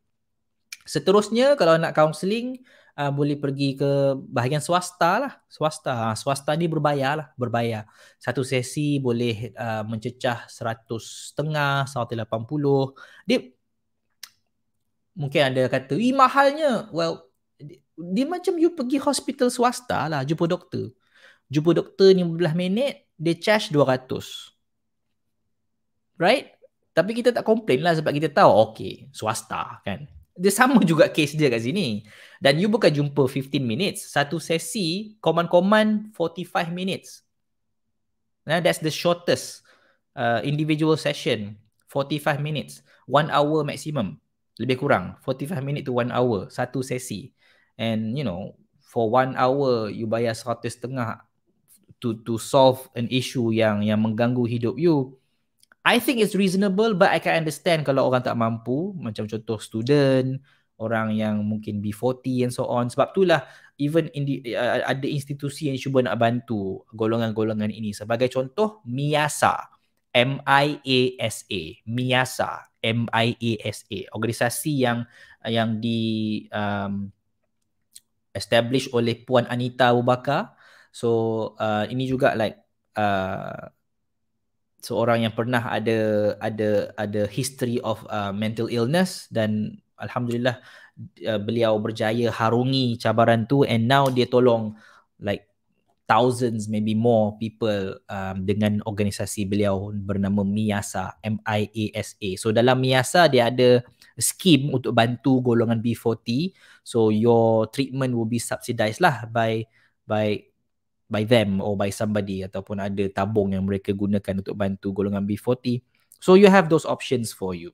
Seterusnya kalau nak counselling uh, boleh pergi ke bahagian swasta lah. Swasta. Ha, swasta ni berbayar lah. Berbayar. Satu sesi boleh uh, mencecah seratus setengah, seratus 180. Dia mungkin ada kata, ih mahalnya. Well, dia macam you pergi hospital swasta lah jumpa doktor. Jumpa doktor ni 15 minit, dia charge 200. Right? Tapi kita tak komplain lah sebab kita tahu, okay, swasta kan. Dia sama juga case dia kat sini. Dan you bukan jumpa 15 minutes. Satu sesi, command-command 45 minutes. Nah, that's the shortest uh, individual session. 45 minutes. One hour maximum. Lebih kurang. 45 minutes to one hour. Satu sesi and you know for one hour you bayar seratus setengah to to solve an issue yang yang mengganggu hidup you I think it's reasonable but I can understand kalau orang tak mampu macam contoh student orang yang mungkin B40 and so on sebab itulah even in the, uh, ada institusi yang cuba nak bantu golongan-golongan ini sebagai contoh MIASA M I A S A MIASA M I A S A organisasi yang yang di um, Establish oleh Puan Anita Abu Bakar. So uh, ini juga like uh, seorang yang pernah ada ada ada history of uh, mental illness dan alhamdulillah uh, beliau berjaya harungi cabaran tu and now dia tolong like thousands maybe more people um, dengan organisasi beliau bernama MIASA M I A S A. So dalam MIASA dia ada scheme untuk bantu golongan B40. So your treatment will be subsidized lah by by by them or by somebody ataupun ada tabung yang mereka gunakan untuk bantu golongan B40. So you have those options for you.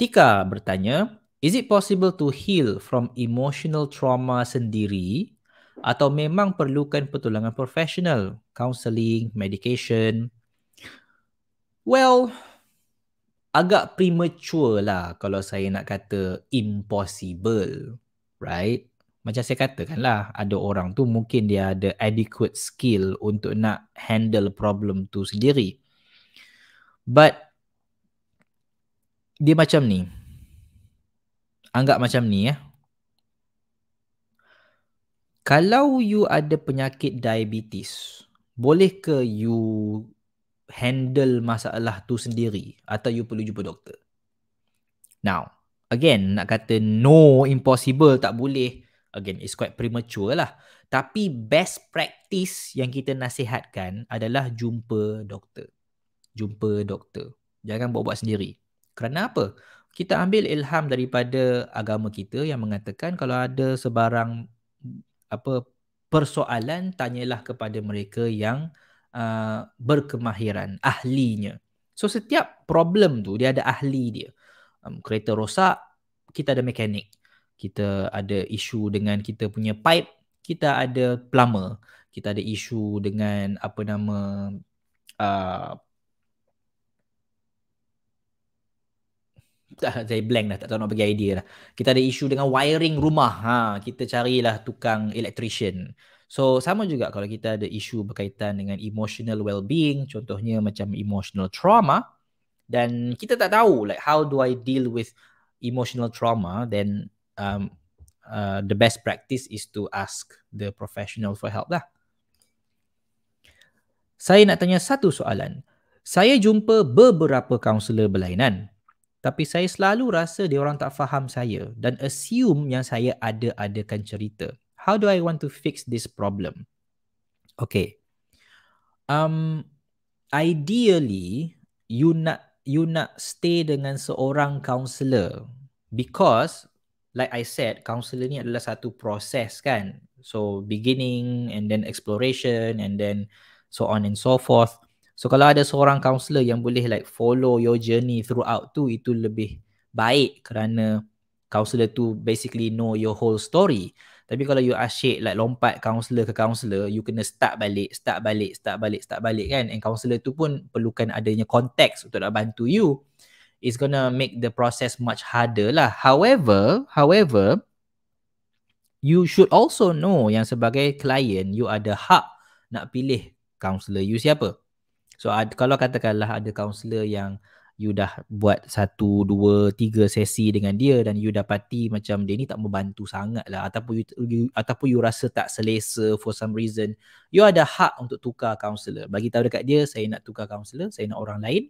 Tika bertanya, is it possible to heal from emotional trauma sendiri? atau memang perlukan pertolongan profesional, counselling, medication. Well, agak premature lah kalau saya nak kata impossible, right? Macam saya katakan lah, ada orang tu mungkin dia ada adequate skill untuk nak handle problem tu sendiri. But, dia macam ni. Anggap macam ni ya. Eh kalau you ada penyakit diabetes, boleh ke you handle masalah tu sendiri atau you perlu jumpa doktor? Now, again, nak kata no, impossible, tak boleh. Again, it's quite premature lah. Tapi best practice yang kita nasihatkan adalah jumpa doktor. Jumpa doktor. Jangan buat-buat sendiri. Kerana apa? Kita ambil ilham daripada agama kita yang mengatakan kalau ada sebarang apa persoalan tanyalah kepada mereka yang uh, berkemahiran ahlinya so setiap problem tu dia ada ahli dia um, kereta rosak kita ada mekanik kita ada isu dengan kita punya pipe kita ada plumber kita ada isu dengan apa nama uh, saya blank dah tak tahu nak bagi idea dah. Kita ada isu dengan wiring rumah. Ha, kita carilah tukang electrician. So sama juga kalau kita ada isu berkaitan dengan emotional well-being, contohnya macam emotional trauma dan kita tak tahu like how do I deal with emotional trauma then um, uh, the best practice is to ask the professional for help lah. Saya nak tanya satu soalan. Saya jumpa beberapa kaunselor berlainan tapi saya selalu rasa dia orang tak faham saya dan assume yang saya ada adakan cerita. How do I want to fix this problem? Okay. Um, ideally, you nak you nak stay dengan seorang counselor because like I said, counselor ni adalah satu proses kan. So beginning and then exploration and then so on and so forth. So kalau ada seorang counselor yang boleh like follow your journey throughout tu itu lebih baik kerana counselor tu basically know your whole story. Tapi kalau you asyik like lompat counselor ke counselor, you kena start balik, start balik, start balik, start balik kan. And counselor tu pun perlukan adanya konteks untuk nak bantu you. It's gonna make the process much harder lah. However, however, you should also know yang sebagai client, you ada hak nak pilih counselor you siapa. So ad, kalau katakanlah ada kaunselor yang you dah buat satu, dua, tiga sesi dengan dia dan you dapati macam dia ni tak membantu sangat lah ataupun you, you, ataupun you rasa tak selesa for some reason, you ada hak untuk tukar kaunselor. Bagi tahu dekat dia, saya nak tukar kaunselor, saya nak orang lain.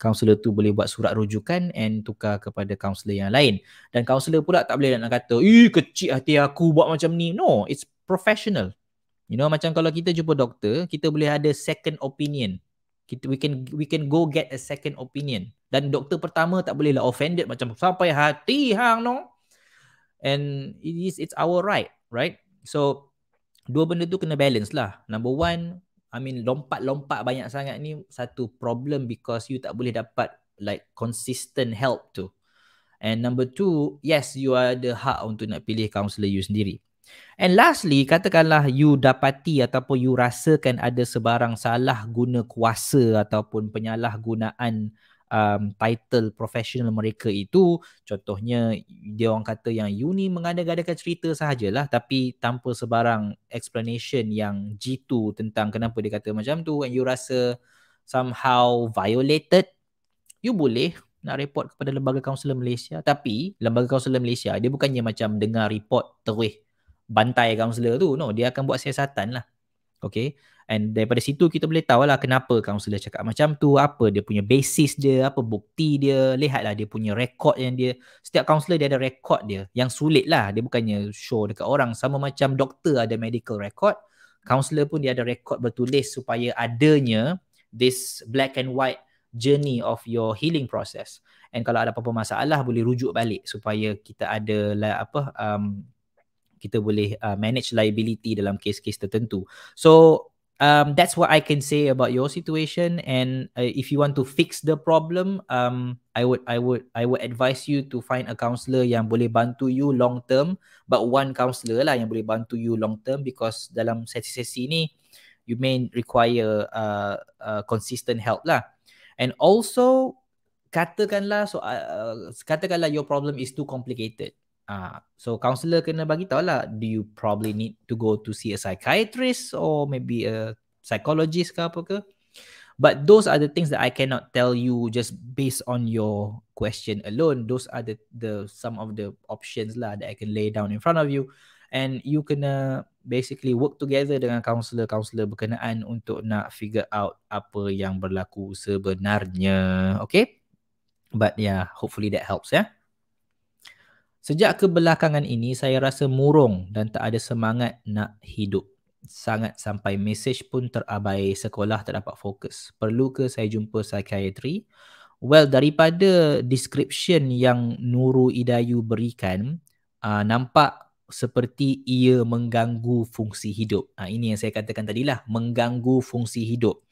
Kaunselor tu boleh buat surat rujukan and tukar kepada kaunselor yang lain. Dan kaunselor pula tak boleh nak kata, eh kecil hati aku buat macam ni. No, it's professional. You know macam kalau kita jumpa doktor, kita boleh ada second opinion kita we can we can go get a second opinion dan doktor pertama tak boleh lah offended macam sampai hati hang no and it is it's our right right so dua benda tu kena balance lah number one i mean lompat-lompat banyak sangat ni satu problem because you tak boleh dapat like consistent help tu and number two yes you are the hak untuk nak pilih counselor you sendiri And lastly, katakanlah you dapati ataupun you rasakan ada sebarang salah guna kuasa ataupun penyalahgunaan um, title profesional mereka itu. Contohnya, dia orang kata yang you ni mengadakan cerita sahajalah tapi tanpa sebarang explanation yang jitu tentang kenapa dia kata macam tu and you rasa somehow violated, you boleh nak report kepada Lembaga Kaunselor Malaysia. Tapi Lembaga Kaunselor Malaysia dia bukannya macam dengar report terus bantai kaunselor tu no dia akan buat siasatan lah okay and daripada situ kita boleh tahu lah kenapa kaunselor cakap macam tu apa dia punya basis dia apa bukti dia lihatlah dia punya rekod yang dia setiap kaunselor dia ada rekod dia yang sulit lah dia bukannya show dekat orang sama macam doktor ada medical record kaunselor pun dia ada rekod bertulis supaya adanya this black and white journey of your healing process and kalau ada apa-apa masalah boleh rujuk balik supaya kita ada apa um, kita boleh uh, manage liability dalam kes-kes tertentu. So um, that's what I can say about your situation. And uh, if you want to fix the problem, um, I would I would I would advise you to find a counselor yang boleh bantu you long term. But one counselor lah yang boleh bantu you long term because dalam sesi-sesi ni, you may require uh, uh, consistent help lah. And also katakanlah so uh, katakanlah your problem is too complicated. Ah, uh, so counselor kena bagi tahu lah. Do you probably need to go to see a psychiatrist or maybe a psychologist ke apa ke? But those are the things that I cannot tell you just based on your question alone. Those are the the some of the options lah that I can lay down in front of you. And you kena basically work together dengan counselor-counselor berkenaan untuk nak figure out apa yang berlaku sebenarnya. Okay? But yeah, hopefully that helps ya. Yeah? Sejak kebelakangan ini, saya rasa murung dan tak ada semangat nak hidup. Sangat sampai mesej pun terabai, sekolah tak dapat fokus. Perlu ke saya jumpa psikiatri? Well, daripada description yang Nuru Idayu berikan, uh, nampak seperti ia mengganggu fungsi hidup. Uh, ini yang saya katakan tadilah, mengganggu fungsi hidup.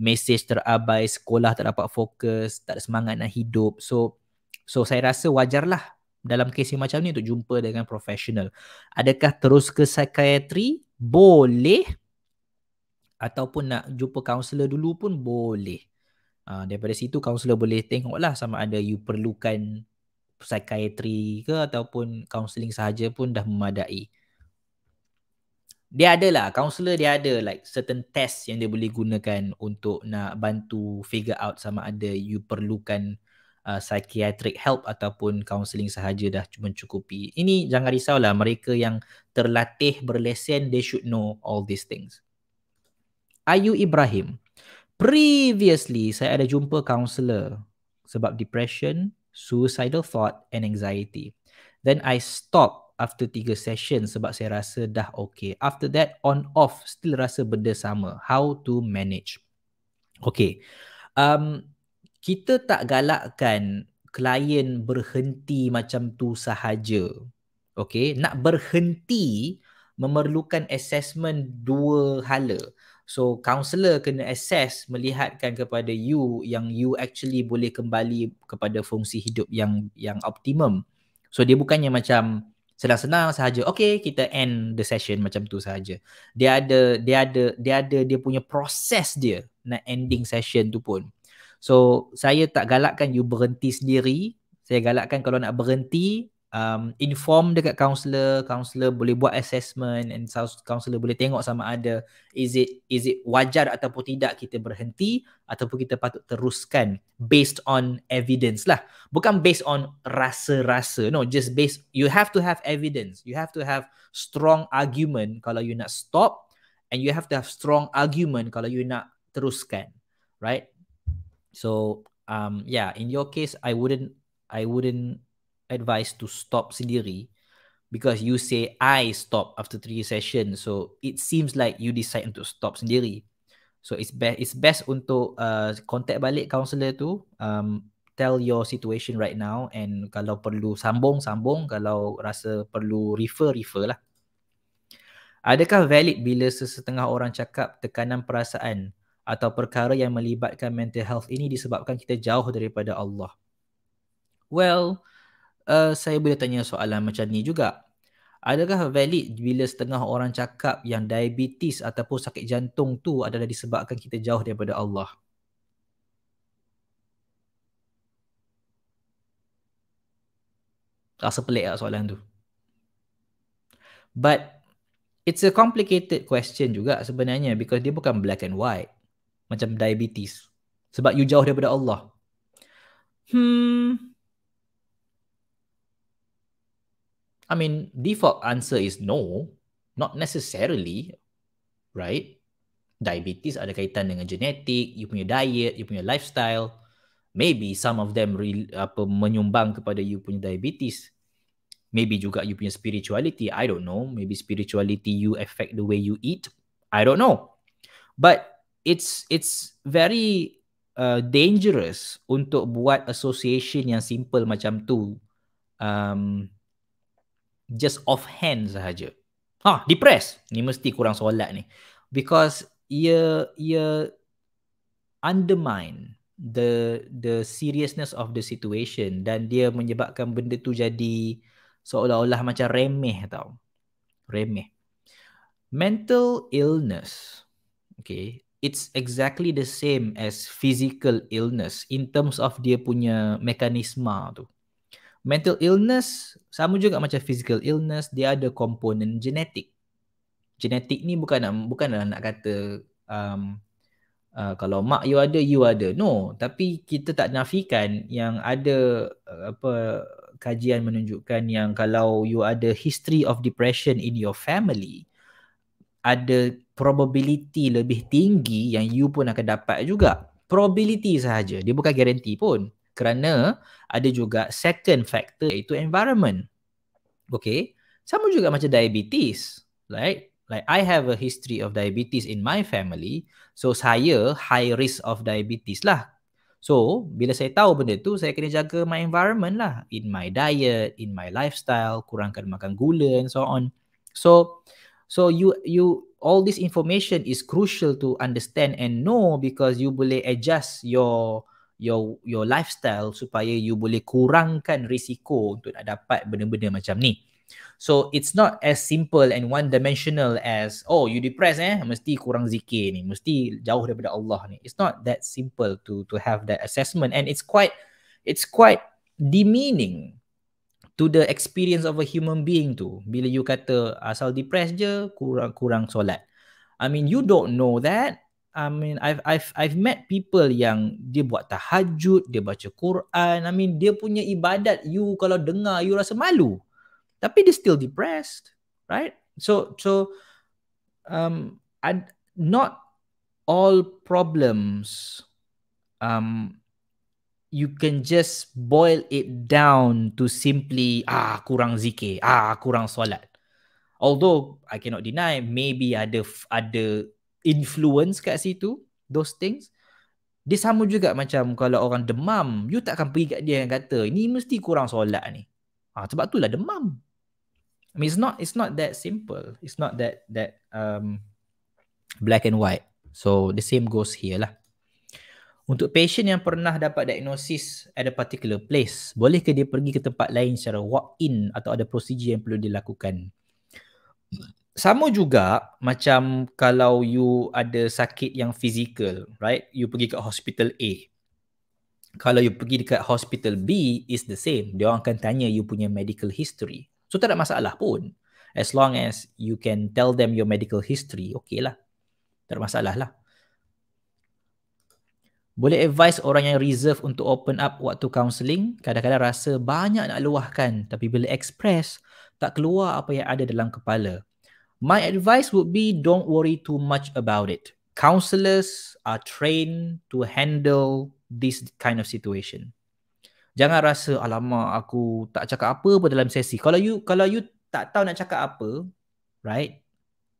Mesej terabai, sekolah tak dapat fokus, tak ada semangat nak hidup. So, so saya rasa wajarlah dalam kes yang macam ni untuk jumpa dengan profesional. Adakah terus ke psikiatri? Boleh. Ataupun nak jumpa kaunselor dulu pun boleh. Uh, daripada situ kaunselor boleh tengoklah sama ada you perlukan psikiatri ke ataupun kaunseling sahaja pun dah memadai. Dia ada lah, kaunselor dia ada like certain test yang dia boleh gunakan untuk nak bantu figure out sama ada you perlukan uh, psychiatric help ataupun counselling sahaja dah mencukupi. Ini jangan risaulah mereka yang terlatih berlesen they should know all these things. Ayu Ibrahim. Previously saya ada jumpa counselor sebab depression, suicidal thought and anxiety. Then I stop after tiga session sebab saya rasa dah okay. After that on off still rasa benda sama. How to manage? Okay. Um, kita tak galakkan klien berhenti macam tu sahaja. Okay, nak berhenti memerlukan assessment dua hala. So, counselor kena assess melihatkan kepada you yang you actually boleh kembali kepada fungsi hidup yang yang optimum. So, dia bukannya macam senang-senang sahaja. Okay, kita end the session macam tu sahaja. Dia ada, dia ada, dia ada dia punya proses dia nak ending session tu pun. So saya tak galakkan you berhenti sendiri. Saya galakkan kalau nak berhenti, um, inform dekat counselor. Counselor boleh buat assessment and counselor boleh tengok sama ada is it is it wajar ataupun tidak kita berhenti ataupun kita patut teruskan based on evidence lah. Bukan based on rasa-rasa. No, just based you have to have evidence. You have to have strong argument kalau you nak stop and you have to have strong argument kalau you nak teruskan. Right? So um yeah, in your case, I wouldn't I wouldn't advise to stop sendiri because you say I stop after three sessions. So it seems like you decide untuk stop sendiri. So it's best it's best untuk uh, contact balik counselor tu. Um, tell your situation right now and kalau perlu sambung sambung kalau rasa perlu refer refer lah. Adakah valid bila sesetengah orang cakap tekanan perasaan atau perkara yang melibatkan mental health ini disebabkan kita jauh daripada Allah. Well, uh, saya boleh tanya soalan macam ni juga. Adakah valid bila setengah orang cakap yang diabetes ataupun sakit jantung tu adalah disebabkan kita jauh daripada Allah? Rasa pelik lah soalan tu. But it's a complicated question juga sebenarnya because dia bukan black and white macam diabetes sebab you jauh daripada Allah hmm I mean default answer is no not necessarily right diabetes ada kaitan dengan genetik you punya diet you punya lifestyle maybe some of them re- apa menyumbang kepada you punya diabetes maybe juga you punya spirituality i don't know maybe spirituality you affect the way you eat i don't know but it's it's very uh, dangerous untuk buat association yang simple macam tu um, just offhand sahaja. Ha, depressed. Ni mesti kurang solat ni. Because ia ia undermine the the seriousness of the situation dan dia menyebabkan benda tu jadi seolah-olah macam remeh tau. Remeh. Mental illness. Okay, it's exactly the same as physical illness in terms of dia punya mekanisma tu. Mental illness sama juga macam physical illness, dia ada komponen genetik. Genetik ni bukan nak, bukan lah nak kata um, uh, kalau mak you ada, you ada. No, tapi kita tak nafikan yang ada uh, apa kajian menunjukkan yang kalau you ada history of depression in your family, ada probability lebih tinggi yang you pun akan dapat juga. Probability sahaja. Dia bukan guarantee pun. Kerana ada juga second factor iaitu environment. Okay. Sama juga macam diabetes. Right? Like I have a history of diabetes in my family. So saya high risk of diabetes lah. So bila saya tahu benda tu, saya kena jaga my environment lah. In my diet, in my lifestyle, kurangkan makan gula and so on. So So you you all this information is crucial to understand and know because you boleh adjust your your your lifestyle supaya you boleh kurangkan risiko untuk nak dapat benda-benda macam ni. So it's not as simple and one dimensional as oh you depressed eh mesti kurang zikir ni mesti jauh daripada Allah ni. It's not that simple to to have that assessment and it's quite it's quite demeaning to the experience of a human being tu bila you kata asal ah, depressed je kurang kurang solat i mean you don't know that i mean i've i've i've met people yang dia buat tahajud dia baca Quran i mean dia punya ibadat you kalau dengar you rasa malu tapi dia still depressed right so so um I, not all problems um you can just boil it down to simply ah kurang zikir, ah kurang solat. Although I cannot deny maybe ada ada influence kat situ those things. Dia sama juga macam kalau orang demam, you takkan pergi kat dia yang kata, ini mesti kurang solat ni. Ah, sebab itulah demam. I mean, it's not it's not that simple. It's not that that um black and white. So the same goes here lah. Untuk pasien yang pernah dapat diagnosis at a particular place, bolehkah dia pergi ke tempat lain secara walk-in atau ada prosedur yang perlu dilakukan? Sama juga macam kalau you ada sakit yang fizikal, right? You pergi ke hospital A. Kalau you pergi dekat hospital B, is the same. Dia akan tanya you punya medical history. So tak ada masalah pun. As long as you can tell them your medical history, okay lah. Tak ada masalah lah. Boleh advice orang yang reserve untuk open up waktu counselling, kadang-kadang rasa banyak nak luahkan tapi bila express, tak keluar apa yang ada dalam kepala. My advice would be don't worry too much about it. Counselors are trained to handle this kind of situation. Jangan rasa alamak aku tak cakap apa pun dalam sesi. Kalau you kalau you tak tahu nak cakap apa, right?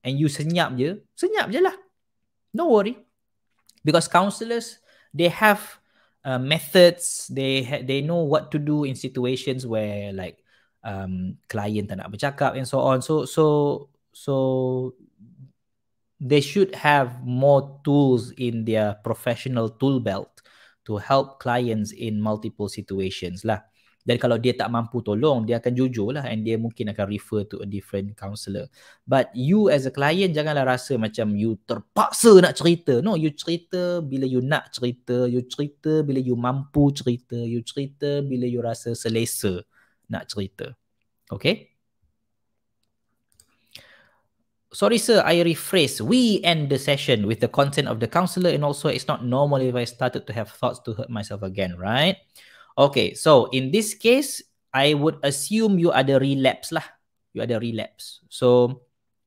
And you senyap je, senyap je lah. No worry. Because counselors they have uh, methods. They ha- they know what to do in situations where like um, client tak nak bercakap and so on. So so so they should have more tools in their professional tool belt to help clients in multiple situations lah. Dan kalau dia tak mampu tolong, dia akan jujur lah and dia mungkin akan refer to a different counselor. But you as a client janganlah rasa macam you terpaksa nak cerita. No, you cerita bila you nak cerita, you cerita bila you mampu cerita, you cerita bila you rasa selesa nak cerita. Okay? Sorry sir, I rephrase. We end the session with the consent of the counselor and also it's not normal if I started to have thoughts to hurt myself again, right? Okay, so in this case, I would assume you ada relapse lah. You ada relapse. So,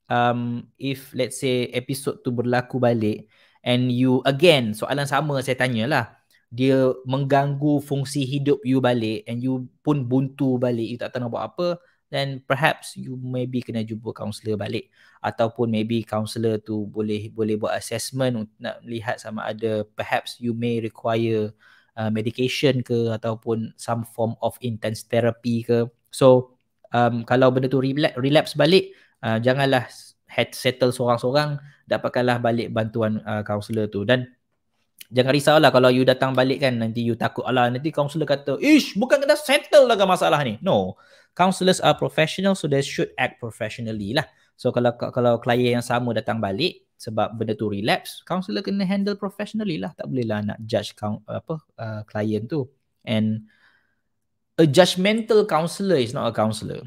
um, if let's say episode tu berlaku balik and you again, soalan sama saya tanyalah. Dia mengganggu fungsi hidup you balik and you pun buntu balik. You tak tahu nak buat apa. Then perhaps you maybe kena jumpa counselor balik. Ataupun maybe counselor tu boleh boleh buat assessment nak lihat sama ada perhaps you may require uh, medication ke ataupun some form of intense therapy ke. So um, kalau benda tu relapse, balik, uh, janganlah head settle seorang-seorang, dapatkanlah balik bantuan uh, counselor tu. Dan jangan risau lah kalau you datang balik kan nanti you takut Allah nanti counselor kata, "Ish, bukan kena settle lah masalah ni." No. Counselors are professional so they should act professionally lah. So kalau kalau klien yang sama datang balik sebab benda tu relapse, counselor kena handle professionally lah. Tak bolehlah nak judge apa uh, klien tu. And a judgmental counselor is not a counselor.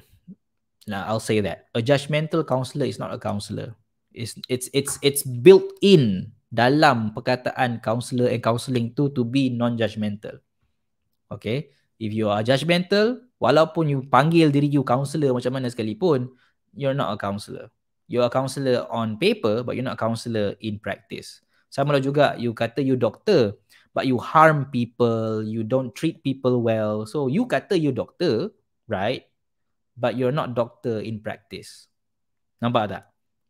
Nah, I'll say that. A judgmental counselor is not a counselor. It's it's it's it's built in dalam perkataan counselor and counselling tu to be non-judgmental. Okay? If you are judgmental, walaupun you panggil diri you counselor macam mana sekalipun, you're not a counselor. You're a counselor on paper, but you're not a counselor in practice. Sama lah juga, you kata you doctor, but you harm people, you don't treat people well. So you kata you doctor, right? But you're not doctor in practice. Nampak tak?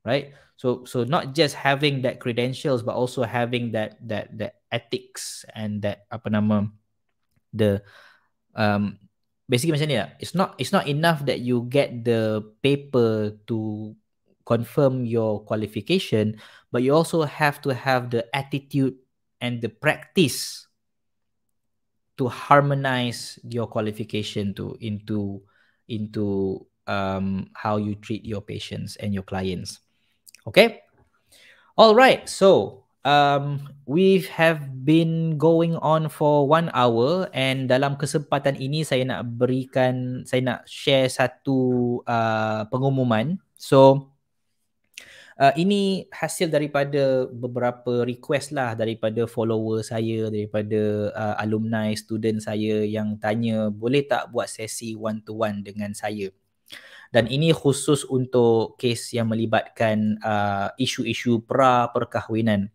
Right? So so not just having that credentials, but also having that that that ethics and that apa nama the um basically macam ni lah. It's not it's not enough that you get the paper to confirm your qualification, but you also have to have the attitude and the practice to harmonize your qualification to into into um, how you treat your patients and your clients. Okay. All right. So um we have been going on for one hour and dalam kesempatan ini saya nak berikan saya nak share satu uh, pengumuman so Uh, ini hasil daripada beberapa request lah daripada follower saya, daripada uh, alumni, student saya yang tanya boleh tak buat sesi one to one dengan saya. Dan ini khusus untuk kes yang melibatkan uh, isu-isu pra perkahwinan.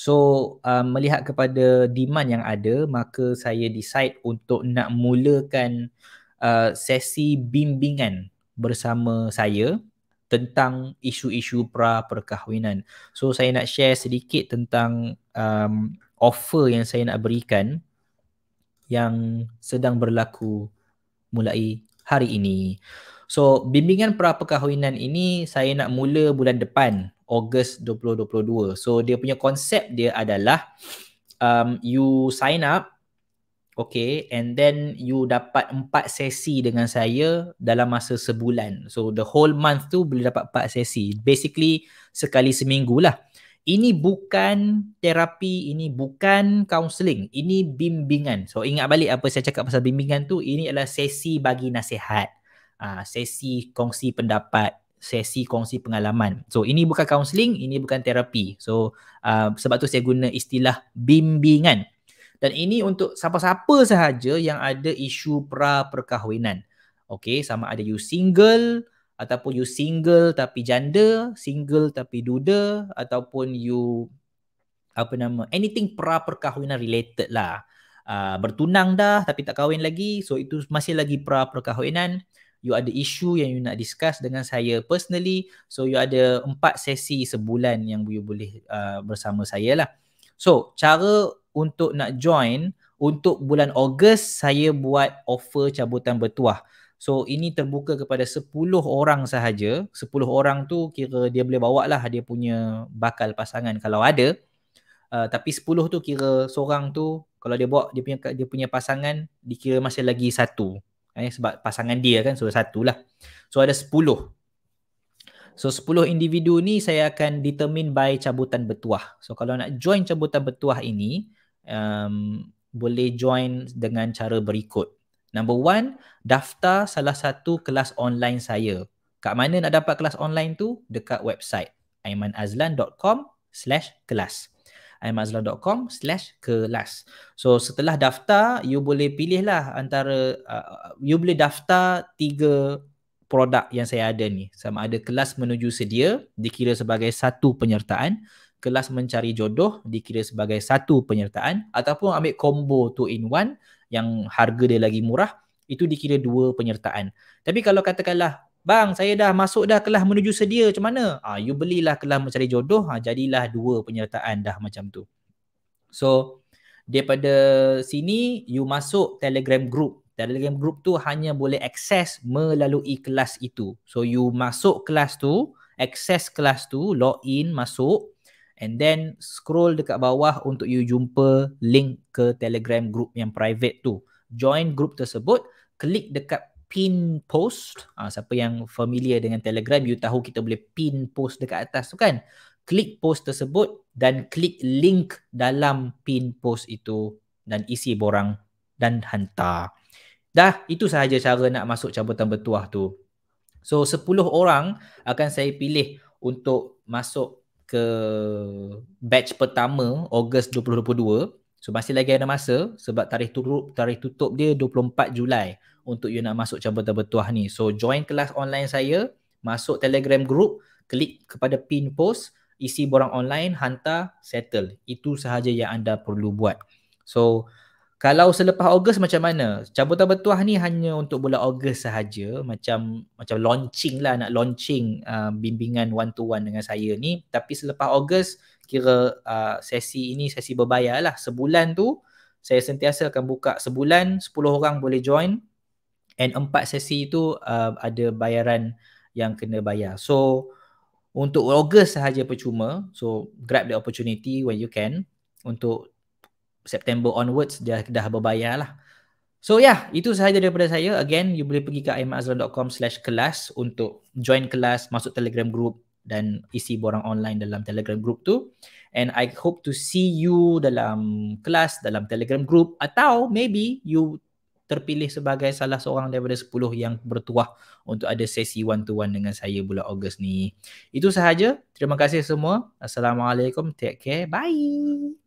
So um, melihat kepada demand yang ada maka saya decide untuk nak mulakan uh, sesi bimbingan bersama saya tentang isu-isu pra perkahwinan. So saya nak share sedikit tentang um, offer yang saya nak berikan yang sedang berlaku mulai hari ini. So bimbingan pra perkahwinan ini saya nak mula bulan depan August 2022. So dia punya konsep dia adalah um, you sign up Okay, and then you dapat empat sesi dengan saya dalam masa sebulan. So, the whole month tu boleh dapat empat sesi. Basically, sekali seminggu lah. Ini bukan terapi, ini bukan counselling. Ini bimbingan. So, ingat balik apa saya cakap pasal bimbingan tu. Ini adalah sesi bagi nasihat. Uh, sesi kongsi pendapat sesi kongsi pengalaman. So ini bukan counseling, ini bukan terapi. So uh, sebab tu saya guna istilah bimbingan. Dan ini untuk siapa-siapa sahaja yang ada isu pra perkahwinan. Okay, sama ada you single ataupun you single tapi janda, single tapi duda ataupun you apa nama anything pra perkahwinan related lah. Uh, bertunang dah tapi tak kahwin lagi so itu masih lagi pra perkahwinan you ada isu yang you nak discuss dengan saya personally so you ada empat sesi sebulan yang you boleh uh, bersama saya lah so cara untuk nak join untuk bulan Ogos saya buat offer cabutan bertuah So ini terbuka kepada 10 orang sahaja. 10 orang tu kira dia boleh bawa lah dia punya bakal pasangan kalau ada. Uh, tapi 10 tu kira seorang tu kalau dia bawa dia punya dia punya pasangan dikira masih lagi satu eh, sebab pasangan dia kan so satu lah so ada sepuluh. so sepuluh individu ni saya akan determine by cabutan bertuah so kalau nak join cabutan bertuah ini um, boleh join dengan cara berikut number one daftar salah satu kelas online saya kat mana nak dapat kelas online tu dekat website aimanazlan.com slash kelas imazlan.com slash kelas. So setelah daftar, you boleh pilih lah antara, uh, you boleh daftar tiga produk yang saya ada ni. Sama ada kelas menuju sedia, dikira sebagai satu penyertaan. Kelas mencari jodoh, dikira sebagai satu penyertaan. Ataupun ambil combo two in one yang harga dia lagi murah, itu dikira dua penyertaan. Tapi kalau katakanlah Bang, saya dah masuk dah kelas menuju sedia macam mana? Ah, you belilah kelas mencari jodoh, ha, jadilah dua penyertaan dah macam tu. So, daripada sini you masuk Telegram group. Telegram group tu hanya boleh akses melalui kelas itu. So, you masuk kelas tu, akses kelas tu, log in, masuk and then scroll dekat bawah untuk you jumpa link ke Telegram group yang private tu. Join group tersebut, klik dekat pin post. Ha, siapa yang familiar dengan Telegram, you tahu kita boleh pin post dekat atas tu kan. Klik post tersebut dan klik link dalam pin post itu dan isi borang dan hantar. Dah, itu sahaja cara nak masuk cabutan bertuah tu. So, 10 orang akan saya pilih untuk masuk ke batch pertama Ogos 2022. So, masih lagi ada masa sebab tarikh tutup, tarikh tutup dia 24 Julai untuk you nak masuk cabutan bertuah ni. So join kelas online saya, masuk telegram group, klik kepada pin post, isi borang online, hantar, settle. Itu sahaja yang anda perlu buat. So kalau selepas Ogos macam mana? Cabutan bertuah ni hanya untuk bulan Ogos sahaja. Macam macam launching lah nak launching uh, bimbingan one to one dengan saya ni. Tapi selepas Ogos kira uh, sesi ini sesi berbayar lah. Sebulan tu saya sentiasa akan buka sebulan 10 orang boleh join and empat sesi itu uh, um, ada bayaran yang kena bayar. So untuk August sahaja percuma. So grab the opportunity when you can untuk September onwards dia dah berbayar lah. So yeah, itu sahaja daripada saya. Again, you boleh pergi ke aimazran.com slash kelas untuk join kelas, masuk telegram group dan isi borang online dalam telegram group tu. And I hope to see you dalam kelas, dalam telegram group atau maybe you terpilih sebagai salah seorang daripada 10 yang bertuah untuk ada sesi one to one dengan saya bulan Ogos ni. Itu sahaja. Terima kasih semua. Assalamualaikum. Take care. Bye.